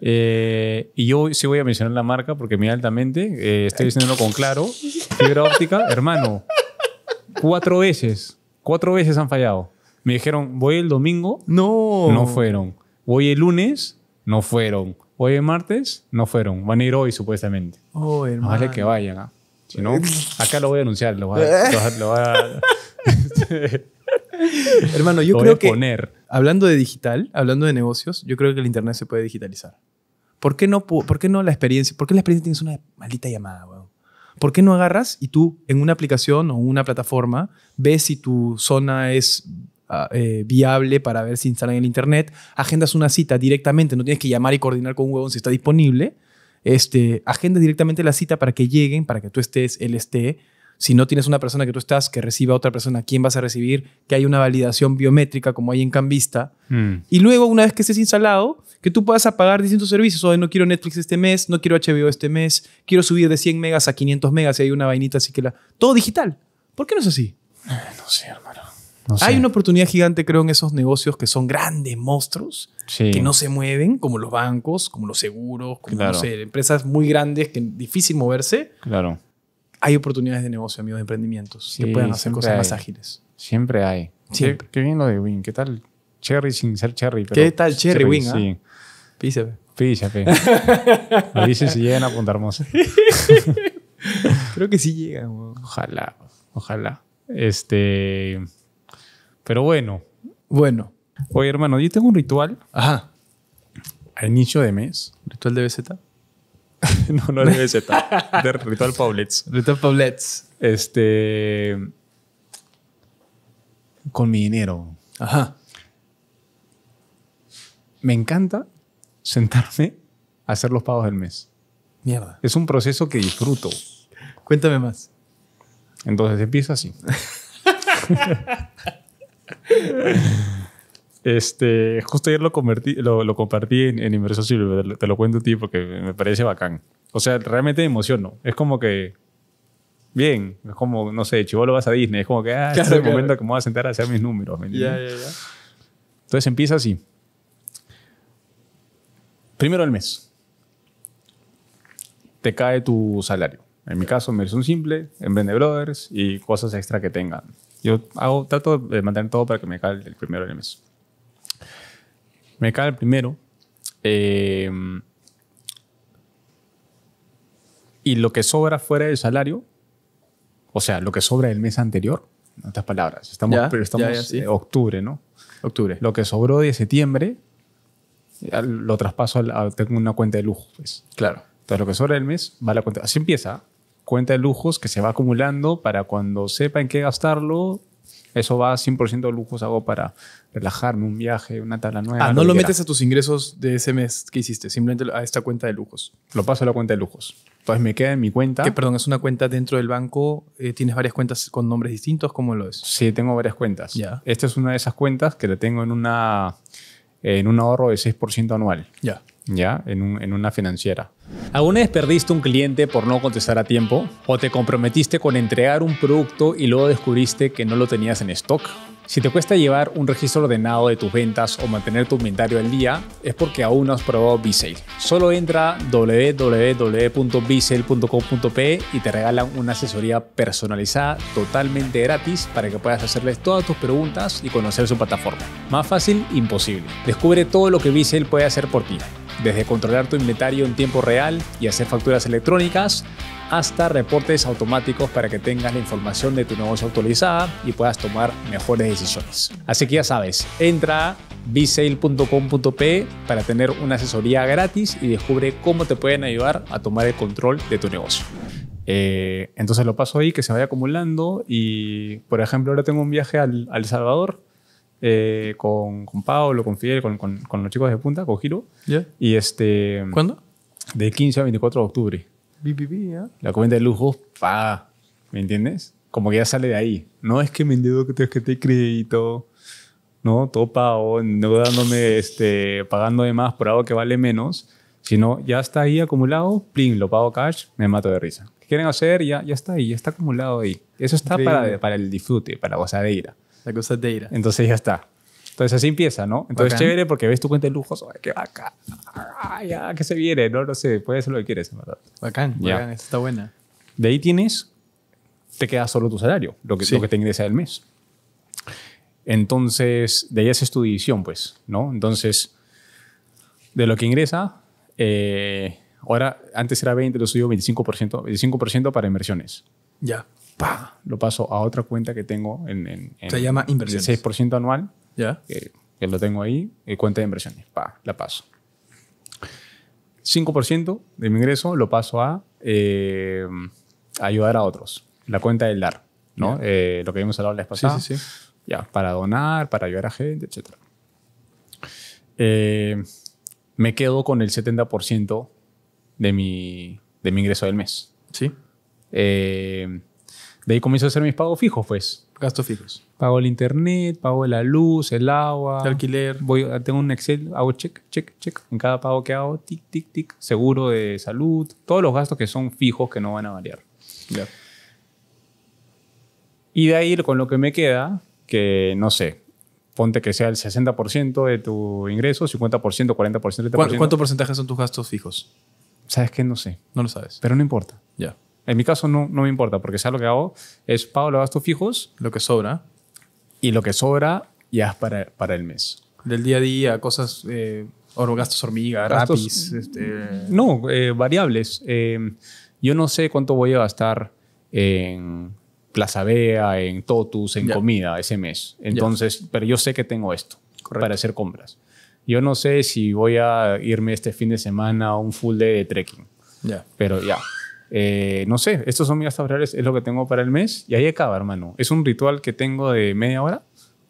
y yo sí voy a mencionar la marca porque mira altamente, estoy diciéndolo con claro, fibra óptica, hermano, cuatro veces. Cuatro veces han fallado. Me dijeron, voy el domingo. No. No fueron. Voy el lunes. No fueron. Voy el martes. No fueron. Van a ir hoy, supuestamente. Oh, hermano. que vayan. ¿ah? Si no, acá lo voy a anunciar. Lo voy a... hermano, yo creo poner. que... Hablando de digital, hablando de negocios, yo creo que el Internet se puede digitalizar. ¿Por qué no, por qué no la experiencia? ¿Por qué la experiencia tienes una maldita llamada, weón? ¿Por qué no agarras y tú en una aplicación o una plataforma ves si tu zona es ah, eh, viable para ver si instalan en el Internet? Agendas una cita directamente, no tienes que llamar y coordinar con un huevón si está disponible. Este, agendas directamente la cita para que lleguen, para que tú estés, él esté si no tienes una persona que tú estás que reciba a otra persona, ¿quién vas a recibir? Que hay una validación biométrica como hay en Cambista mm. Y luego, una vez que estés instalado, que tú puedas apagar distintos servicios. O no quiero Netflix este mes, no quiero HBO este mes, quiero subir de 100 megas a 500 megas y hay una vainita así que la... Todo digital. ¿Por qué no es así? No sé, hermano. No sé. Hay una oportunidad gigante, creo, en esos negocios que son grandes monstruos, que no se mueven, como los bancos, como los seguros, como no sé, empresas muy grandes que es difícil moverse. Claro hay oportunidades de negocio, amigos, de emprendimientos que puedan hacer cosas más ágiles. Siempre hay. Qué, bien lo de Win. ¿Qué tal Cherry sin ser Cherry? ¿Qué tal Cherry, Win? Ah? Sí. Písepe. Písepe. Me dicen si llegan a Punta Hermosa. Creo que sí llegan. Ojalá, ojalá. Este, pero bueno. Bueno. Oye, hermano, yo tengo un ritual. Ajá. Al inicio de mes. ¿Ritual de BZ? no, no de BZ. de Ritual Paulets. Ritual Paulets. Este. Con mi dinero. Ajá. Me encanta sentarme a hacer los pagos del mes. Mierda. Es un proceso que disfruto. Cuéntame más. Entonces empieza así. Este, justo ayer lo, lo, compartí en, en Inversión Silver, te lo cuento a ti porque me parece bacán. O sea, realmente me emociono. Es como que bien. Es como, no sé, chivolo vas a Disney. Es como que, ah, este claro, momento que me voy a sentar a hacer mis números. ya, ya. Entonces empieza así. Primero del mes. Te cae tu salario. En mi caso, me un simple, Emprende Brothers y cosas extra que tengan. Yo hago, trato de mantener todo para que me caiga el primero del mes me cae el primero. Eh, y lo que sobra fuera del salario, o sea, lo que sobra del mes anterior, en otras palabras, estamos, estamos eh, octubre, ¿no? Octubre. Lo que sobró de septiembre lo traspaso a, tengo una cuenta de lujo pues. Claro. Entonces lo que sobra del mes va a la cuenta. Así empieza. Cuenta de lujos que se va acumulando para cuando sepa en qué gastarlo, eso va 100% lujos, hago para relajarme, un viaje, una tabla nueva. Ah, no lo, metes a tus ingresos de ese mes que hiciste, simplemente a esta cuenta de lujos. Lo paso a la cuenta de lujos. Entonces me queda en mi cuenta. Que perdón, es una cuenta dentro del banco. Eh, ¿Tienes varias cuentas con nombres distintos? ¿Cómo lo es? Sí, tengo varias cuentas. Ya. Esta es una de esas cuentas que la tengo en, una, en un ahorro de 6% anual. Ya. ¿ya? En, una financiera. ¿Alguna vez perdiste un cliente por no contestar a tiempo? ¿O te comprometiste con entregar un producto y luego descubriste que no lo tenías en stock? Si te cuesta llevar un registro ordenado de tus ventas o mantener tu inventario al día, es porque aún no has probado Bisale. Solo entra www.bisale.com.pe y te regalan una asesoría personalizada totalmente gratis para que puedas hacerles todas tus preguntas y conocer su plataforma. Más fácil, imposible. Descubre todo lo que Bisale puede hacer por ti desde controlar tu inventario en tiempo real y hacer facturas electrónicas hasta reportes automáticos para que tengas la información de tu negocio actualizada y puedas tomar mejores decisiones. Así que ya sabes, entra a para tener una asesoría gratis y descubre cómo te pueden ayudar a tomar el control de tu negocio. Eh, entonces lo paso ahí, que se vaya acumulando y, por ejemplo, ahora tengo un viaje al, Salvador eh, con, con Pablo, con Fidel, con, con, los chicos de Punta, con Giro. Y este, ¿Cuándo? De 15 a 24 de octubre. ¿ah? la cuenta de lujo pa, ¿me entiendes? Como que ya sale de ahí. No es que me endeudo que te que tener crédito, ¿no? Todo pago, dándome este, pagando de más por algo que vale menos, sino ya está ahí acumulado, plin, lo pago cash, me mato de risa. ¿Qué quieren hacer? Ya, ya está ahí, ya está acumulado ahí. Eso está para, para, el disfrute, para la cosa de ira Entonces ya está. Entonces así empieza, ¿no? Entonces chévere porque ves tu cuenta de lujos, qué vaca! ¡Ay, ya, ¿Qué se viene! No, no sé, puedes hacer lo que quieres, Bacán, ya. esta está buena. De ahí tienes, te queda solo tu salario, lo que, lo que te ingresa del mes. Entonces, de ahí haces tu división, pues, ¿no? Entonces, de lo que ingresa, eh, ahora, antes era 20, lo subió 25%, 25 para inversiones. Ya. Lo paso a otra cuenta que tengo en... en se llama inversiones. 6% anual ¿Ya? Que, lo tengo ahí, eh, cuenta de inversiones, pa, la paso. 5% de mi ingreso lo paso a eh, ayudar a otros. La cuenta del dar, ¿no? Eh, lo que vimos hablado la vez Sí, sí, Ya, para donar, para ayudar a gente, etc. me quedo con el 70% de mi, de mi ingreso del mes. Sí. de ahí comienzo a hacer mis pagos fijos, pues. Gastos fijos. Pago el internet, pago la luz, el agua. El alquiler. Voy, ah, tengo un Excel, hago check, check, check. En cada pago que hago, tic, tic, tic. Seguro de salud. Todos los gastos que son fijos que no van a variar. Ya. Y de ahí con lo que me queda, que no sé, ponte que sea el 60% de tu ingreso, 50%, 40%, 30%. ¿Cuánto, porcentaje son tus gastos fijos? ¿Sabes que No sé. No lo sabes. Pero no importa. Ya. En mi caso no, no me importa, porque sea lo que hago, es pago los gastos fijos. Lo que sobra y lo que sobra ya es para, para el mes. Del día a día, cosas, eh, gastos hormiga, gastos, este, No, eh, variables. Em, yo no sé cuánto voy a gastar en Plaza Bea, en Totus, en comida ese mes. Entonces, pero yo sé que tengo esto para hacer compras. Yo no sé si voy a irme este fin de semana a un full day de trekking. Ya. Pero ya. Eh, no sé, estos son mis gastos es lo que tengo para el mes y ahí acaba, hermano. Es un ritual que tengo de media hora,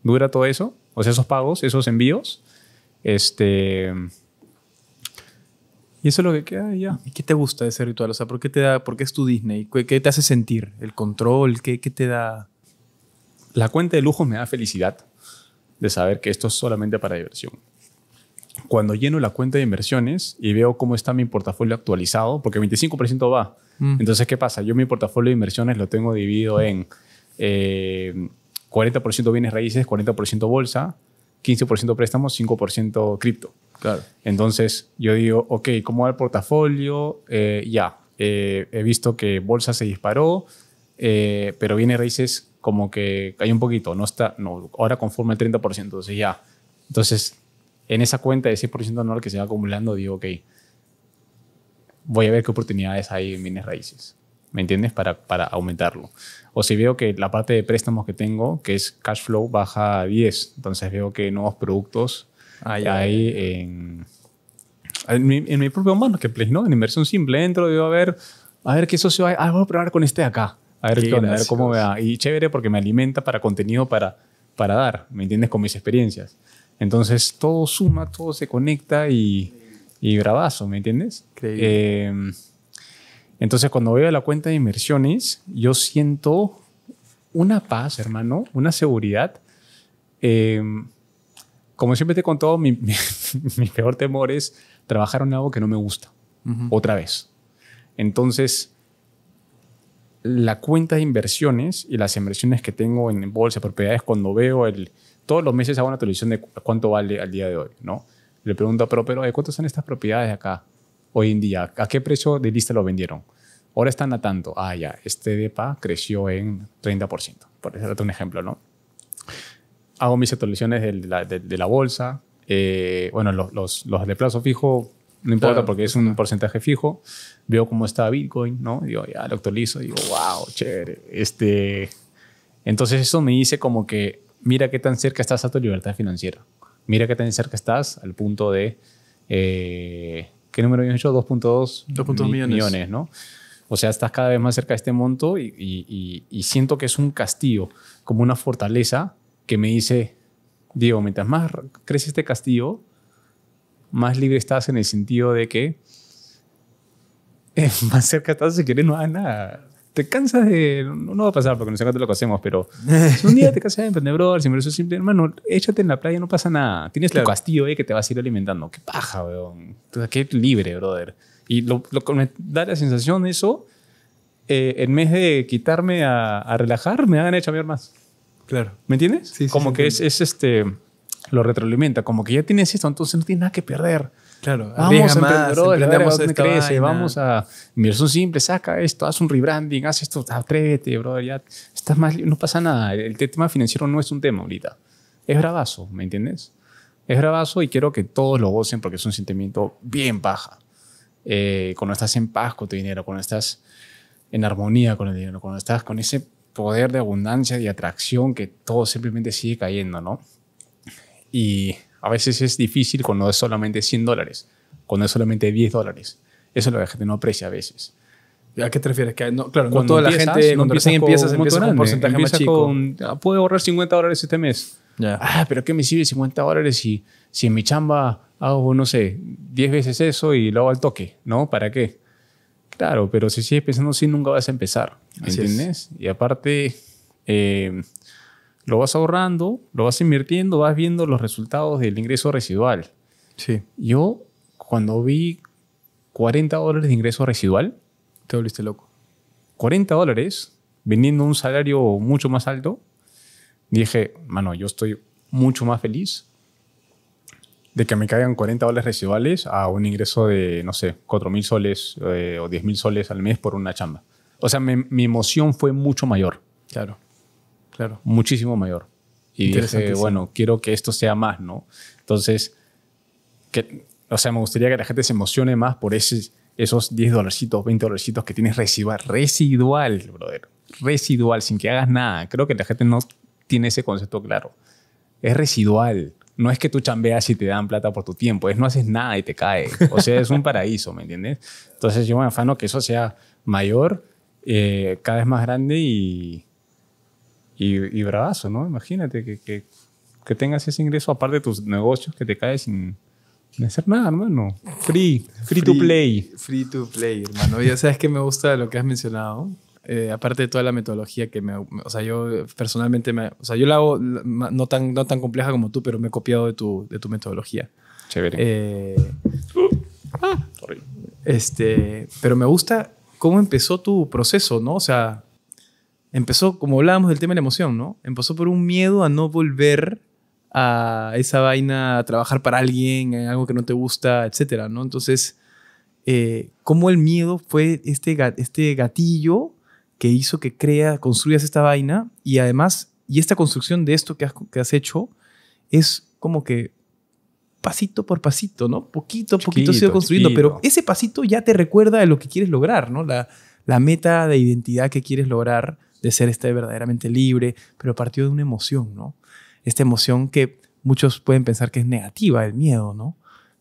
dura todo eso, o sea, esos pagos, esos envíos. Este. Y eso es lo que queda y ya. ¿Y qué te gusta de ese ritual? O sea, ¿por qué, te da, por qué es tu Disney? ¿Qué, te hace sentir? ¿El control? ¿Qué, ¿Qué te da? La cuenta de lujos me da felicidad de saber que esto es solamente para diversión cuando lleno la cuenta de inversiones y veo cómo está mi portafolio actualizado, porque 25% va, Mm. Entonces, ¿qué pasa? Yo mi portafolio de inversiones lo tengo dividido en 40% eh, bienes raíces, 40% bolsa, 15% préstamos, 5% cripto. Claro. Entonces, yo digo, ok, ¿cómo va el portafolio? Eh, ya, eh, he visto que bolsa se disparó, pero bienes raíces como que cayó un poquito, no está, no, ahora conforma el 30%, entonces ya. Entonces, en esa cuenta de 6% anual que se va acumulando, digo, ok, voy a ver qué oportunidades hay en bienes raíces. ¿Me entiendes? Para, para aumentarlo. O si veo que la parte de préstamos que tengo, que es cash flow, baja a 10, entonces veo que nuevos productos ah, hay ahí En, en, mi, en, mano, que ¿no? En inversión simple, entro y a ver, a ver qué socio hay. Ah, voy a probar con este de acá. A ver, a ver cómo me va. Y chévere porque me alimenta para contenido para, para dar, ¿me entiendes? Con mis experiencias. Entonces todo suma, todo se conecta y y bravazo, ¿me entiendes? Eh, entonces, cuando veo la cuenta de inversiones, yo siento una paz, hermano, una seguridad. Eh, como siempre te he contado, mi, peor temor es trabajar en algo que no me gusta, otra vez. Entonces, la cuenta de inversiones y las inversiones que tengo en bolsa, propiedades, cuando veo el, todos los meses hago una televisión de cuánto vale al día de hoy, ¿no? le pregunto pero eh, ¿cuántas son estas propiedades acá hoy en día? ¿A qué precio de lista lo vendieron? Ahora están a tanto. Ah, ya, este DEPA creció en 30%, por decirte un ejemplo, ¿no? Hago mis actualizaciones de la, de, la bolsa. Eh, bueno, los, los, de plazo fijo no importa porque es un porcentaje fijo. Veo cómo está Bitcoin, ¿no? Digo, ya lo actualizo. Digo, wow, chévere. Este... Entonces eso me dice como que mira qué tan cerca estás a tu libertad financiera mira qué tan cerca estás al punto de, eh, ¿qué número habíamos hecho? 2.2 millones. ¿no? O sea, estás cada vez más cerca de este monto y, siento que es un castillo, como una fortaleza que me dice, Diego, mientras más crece este castillo, más libre estás en el sentido de que más cerca estás si quieres no hagas nada te cansas de. No, va a pasar porque no sé cuánto lo que hacemos, pero un día te cansas de brother, si me simple, hermano, échate en la playa, no pasa nada. Tienes tu castillo eh, que te vas a ir alimentando. Qué paja, weón. Qué libre, brother. Y lo, lo me da la sensación de eso, eh, en vez de quitarme a, relajar, me hagan ver más. Claro. ¿Me entiendes? Como que es, es, este. Lo retroalimenta. Como que ya tienes esto, entonces no tienes nada que perder. Claro, vamos a más, vamos a crece, vamos a inversión simple, saca esto, haz un rebranding, haz esto, atrévete, brother, ya estás más, no pasa nada. El, tema financiero no es un tema ahorita. Es bravazo, ¿me entiendes? Es bravazo y quiero que todos lo gocen porque es un sentimiento bien baja. Eh, cuando estás en paz con tu dinero, cuando estás en armonía con el dinero, cuando estás con ese poder de abundancia y atracción que todo simplemente sigue cayendo, ¿no? Y a veces es difícil cuando es solamente 100 dólares, cuando es solamente 10 dólares. Eso es lo que la gente no aprecia a veces. ¿A qué te refieres? Que claro, cuando toda la gente cuando empieza empiezas, con un porcentaje más chico. Ah, puedo ahorrar 50 dólares este mes. Ah, pero ¿qué me sirve 50 dólares si, si en mi chamba hago, no sé, 10 veces eso y lo hago al toque? ¿No? ¿Para qué? Claro, pero si sigues pensando así, nunca vas a empezar. ¿Entiendes? Y aparte, eh, lo vas ahorrando, lo vas invirtiendo, vas viendo los resultados del ingreso residual. Sí. Yo, cuando vi 40 dólares de ingreso residual, te volviste loco. 40 dólares, vendiendo un salario mucho más alto, dije, mano, yo estoy mucho más feliz de que me caigan 40 dólares residuales a un ingreso de, no sé, 4 mil soles eh, o 10 mil soles al mes por una chamba. O sea, mi emoción fue mucho mayor. Claro. Claro. Muchísimo mayor. Y dije, bueno, quiero que esto sea más, ¿no? Entonces, que, o sea, me gustaría que la gente se emocione más por ese, esos 10 dolarcitos, 20 dolarcitos que tienes residual, residual, brother, residual, sin que hagas nada. Creo que la gente no tiene ese concepto claro. Es residual. No es que tú chambeas y te dan plata por tu tiempo, es no haces nada y te cae. O sea, es un paraíso, ¿me entiendes? Entonces yo me afano que eso sea mayor, eh, cada vez más grande y, y, bravazo, ¿no? Imagínate que, que, que, tengas ese ingreso aparte de tus negocios que te caes sin, hacer nada, hermano. Free, free, to play. Free to play, hermano. Ya sabes que me gusta lo que has mencionado. Eh, aparte de toda la metodología que me, o sea, yo personalmente, me, o sea, yo la hago no tan, no tan compleja como tú, pero me he copiado de tu, de tu metodología. Chévere. Eh, ah, este, pero me gusta cómo empezó tu proceso, ¿no? O sea, empezó, como hablábamos del tema de la emoción, ¿no? Empezó por un miedo a no volver a esa vaina, a trabajar para alguien, en algo que no te gusta, etcétera, ¿no? Entonces, eh, ¿cómo el miedo fue este, este gatillo que hizo que crea, construyas esta vaina? Y además, y esta construcción de esto que has, que has hecho es como que pasito por pasito, ¿no? Poquito a poquito se ha construyendo, pero ese pasito ya te recuerda de lo que quieres lograr, ¿no? La, la meta de identidad que quieres lograr de ser este verdaderamente libre, pero partió de una emoción, ¿no? Esta emoción que muchos pueden pensar que es negativa, el miedo, ¿no?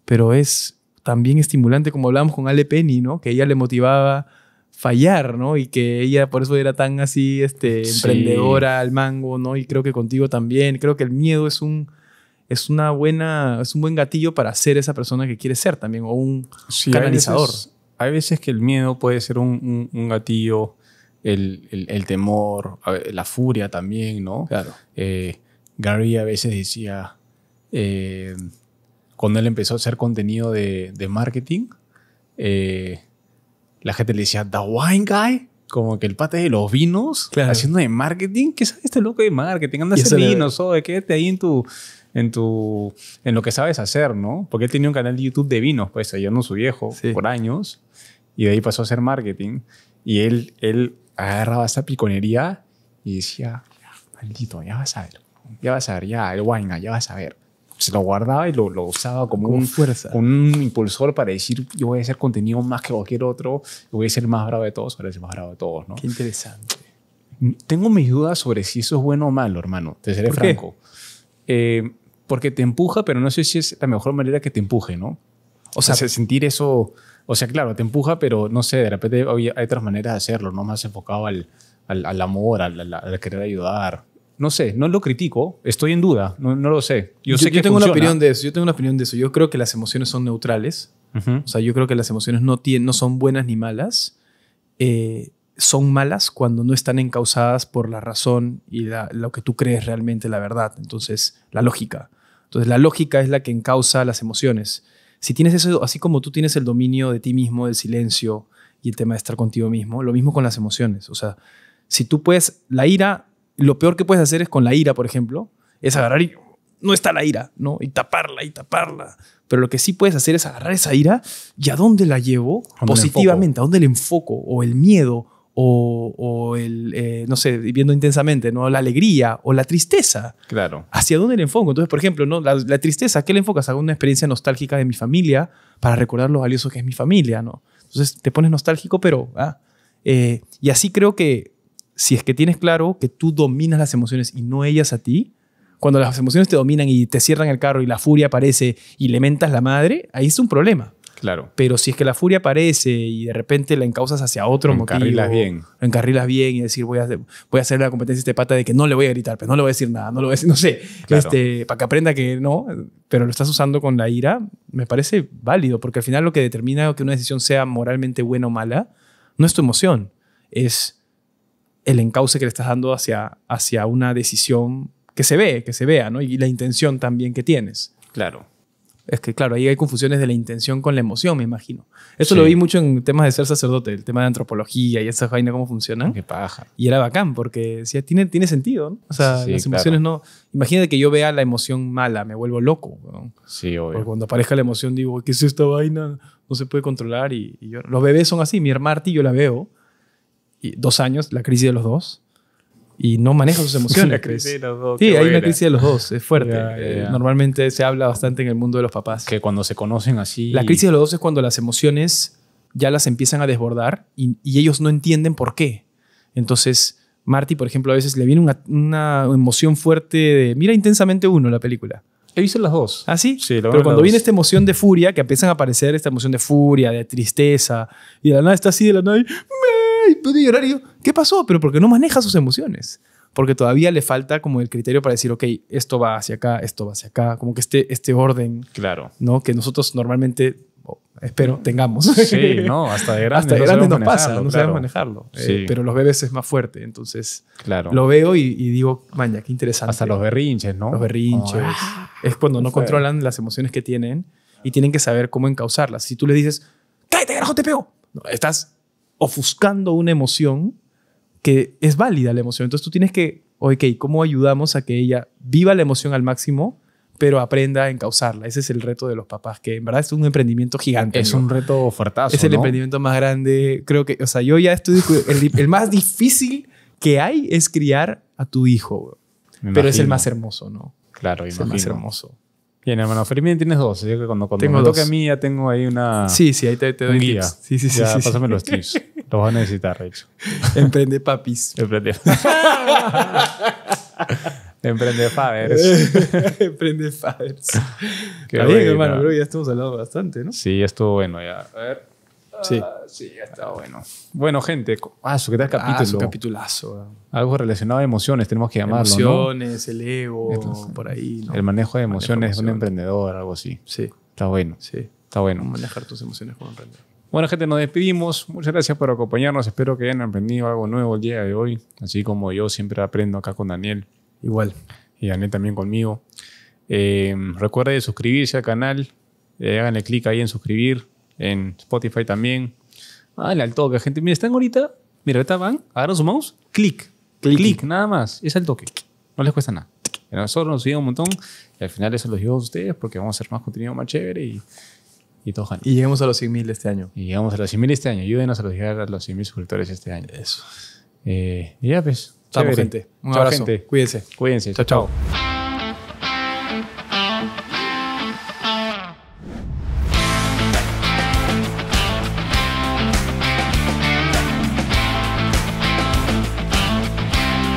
Pero es también estimulante, como hablábamos con Ale Penny, ¿no? Que ella le motivaba fallar, ¿no? Y que ella por eso era tan así, este, emprendedora al mango, ¿no? Y creo que contigo también. Creo que el miedo es un, es una buena, es un buen gatillo para ser esa persona que quiere ser también, o un canalizador. Hay veces, veces, que el miedo puede ser un, un, un gatillo el, el, temor, la furia también, ¿no? Claro. Eh, Gary a veces decía, eh, cuando él empezó a hacer contenido de, de marketing, eh, la gente le decía, The Wine Guy, como que el pata de los vinos, haciendo de marketing. ¿Qué sabe este loco de marketing? Anda a hacer vinos, o quédate ahí en tu, en tu, en lo que sabes hacer, ¿no? Porque él tenía un canal de YouTube de vinos, pues, ayudando a su viejo por años, y de ahí pasó a hacer marketing. Y él, él agarraba esta piconería y decía, maldito, ya vas a ver, ya vas a ver, ya el guayna, ya vas a ver. Se lo guardaba y lo, usaba como un, fuerza. un impulsor para decir, yo voy a hacer contenido más que cualquier otro, voy a ser el más bravo de todos, para ser más bravo de todos, ¿no? Qué interesante. Mm, tengo mis dudas sobre si eso es bueno o malo, hermano, te seré franco. Eh, porque te empuja, pero no sé si es la mejor manera que te empuje, ¿no? O sea, o sea sentir eso o sea, claro, te empuja, pero no sé, de repente hay, otras maneras de hacerlo, no más enfocado al, al, amor, al, querer ayudar. No sé, no lo critico, estoy en duda, no, lo sé. Yo, sé que tengo una opinión de eso, yo tengo una opinión de eso. Yo creo que las emociones son neutrales. O sea, yo creo que las emociones no, tienen, no son buenas ni malas. Eh, son malas cuando no están encausadas por la razón y lo que tú crees realmente la verdad. Entonces, la lógica. Entonces, la lógica es la que encausa las emociones si tienes eso, así como tú tienes el dominio de ti mismo, del silencio y el tema de estar contigo mismo, lo mismo con las emociones. O sea, si tú puedes, la ira, lo peor que puedes hacer es con la ira, por ejemplo, es agarrar y no está la ira, ¿no? Y taparla y taparla. Pero lo que sí puedes hacer es agarrar esa ira y a dónde la llevo positivamente, a dónde el enfoco o el miedo o, el, eh, no sé, viviendo intensamente, ¿no? La alegría o la tristeza. Claro. ¿Hacia dónde le enfoco? Entonces, por ejemplo, ¿no? La, tristeza, qué le enfocas? A una experiencia nostálgica de mi familia para recordar lo valioso que es mi familia, ¿no? Entonces te pones nostálgico, pero... Ah, eh, y así creo que si es que tienes claro que tú dominas las emociones y no ellas a ti, cuando las emociones te dominan y te cierran el carro y la furia aparece y lamentas la madre, ahí es un problema. Claro. Pero si es que la furia aparece y de repente la encauzas hacia otro encarrilas bien. Encarrilas bien y decir, voy a, hacer, voy a hacer la competencia este pata de que no le voy a gritar, pero no le voy a decir nada, no lo voy a decir, no sé. Este, para que aprenda que no, pero lo estás usando con la ira, me parece válido, porque al final lo que determina que una decisión sea moralmente buena o mala no es tu emoción, es el encauce que le estás dando hacia, hacia una decisión que se ve, que se vea, ¿no? Y la intención también que tienes. Claro. Es que, claro, ahí hay confusiones de la intención con la emoción, me imagino. Eso lo vi mucho en temas de ser sacerdote, el tema de antropología y esas vainas, cómo funcionan. Qué paja. Y era bacán, porque tiene, tiene sentido, ¿no? O sea, las emociones no. Imagínate que yo vea la emoción mala, me vuelvo loco. Sí, obvio. cuando aparezca la emoción, digo, ¿qué es esta vaina? No se puede controlar. Y, Los bebés son así. Mi hermana yo la veo. Y dos años, la crisis de los dos y no maneja sus emociones. Una crisis de sí, hay una crisis de los dos, es fuerte. Eh, normalmente se habla bastante en el mundo de los papás. Que cuando se conocen así... La crisis de los dos es cuando las emociones ya las empiezan a desbordar y, y ellos no entienden por qué. Entonces, Marty, por ejemplo, a veces le viene una, una emoción fuerte de... Mira intensamente uno la película. He visto las dos. ¿Ah, sí? sí Pero cuando viene esta emoción de furia, que empiezan a aparecer esta emoción de furia, de tristeza, y de la nada está así, de la nada y... y llorar y ¿Qué pasó? Pero porque no maneja sus emociones. Porque todavía le falta como el criterio para decir, ok, esto va hacia acá, esto va hacia acá, como que este, este orden. Claro. ¿No? Que nosotros normalmente, espero, mm. tengamos. Sí, no, hasta de grande. nos no, pasa, no sabemos manejarlo. Eh, sí. pero los bebés es más fuerte, entonces. Claro. Lo veo y, digo, maña, qué interesante. Hasta los berrinches, ¿no? Los berrinches. es cuando no controlan las emociones que tienen y tienen que saber cómo encauzarlas. Si tú le dices, cállate, carajo, te pego. estás ofuscando una emoción es válida la emoción. Entonces tú tienes que, ok, ¿cómo ayudamos a que ella viva la emoción al máximo? pero aprenda a encauzarla. Ese es el reto de los papás, que en verdad es un emprendimiento gigante. Es un reto fuertazo. Es el emprendimiento más grande. Creo que, o sea, yo ya estoy. El, más difícil que hay es criar a tu hijo, pero es el más hermoso, ¿no? Claro, es imagino. el más hermoso. Bien, hermano, Fermín tienes dos. Yo que cuando, cuando tengo me a mí ya tengo ahí una. Sí, sí, ahí te, doy guía. Sí, sí, sí. Ya, sí, pásame Lo vas a necesitar, Rex. Emprende papis. Emprende. Emprende Faders. Emprende Faders. Qué bien, hermano, ya estamos hablando bastante, ¿no? Sí, ya estuvo bueno ya. A ver. Ah, sí. sí, ya está bueno. Bueno, gente, ah, que tal ah, capítulo. Ah, capitulazo. Algo relacionado a emociones, tenemos que llamarlo. Emociones, el ego, por ahí. El manejo de emociones de un emprendedor, algo así. Sí. Está bueno. Sí. Está bueno. Manejar tus emociones como emprendedor. Bueno, gente, nos despedimos. Muchas gracias por acompañarnos. Espero que hayan aprendido algo nuevo el día de hoy, así como yo siempre aprendo acá con Daniel. Igual. Y Daniel también conmigo. Eh, recuerden suscribirse al canal. Eh, háganle clic ahí en suscribir. En Spotify también. Dale al toque, gente. Miren, están ahorita. Mira, ahorita van. Agarran su mouse. Clic. Clic. nada más. Es al toque. No les cuesta nada. nosotros nos ayuda un montón. Y al final eso los digo a ustedes porque vamos a hacer más contenido más chévere y y llegamos a los 100.000 este año. Y llegamos a los 100.000 este año. Ayúdenos a llegar a los 100.000 suscriptores este año. Eso. Eh, y ya, pues. Chao gente. Un chao, abrazo. Gente. Cuídense. Cuídense. chao. chao.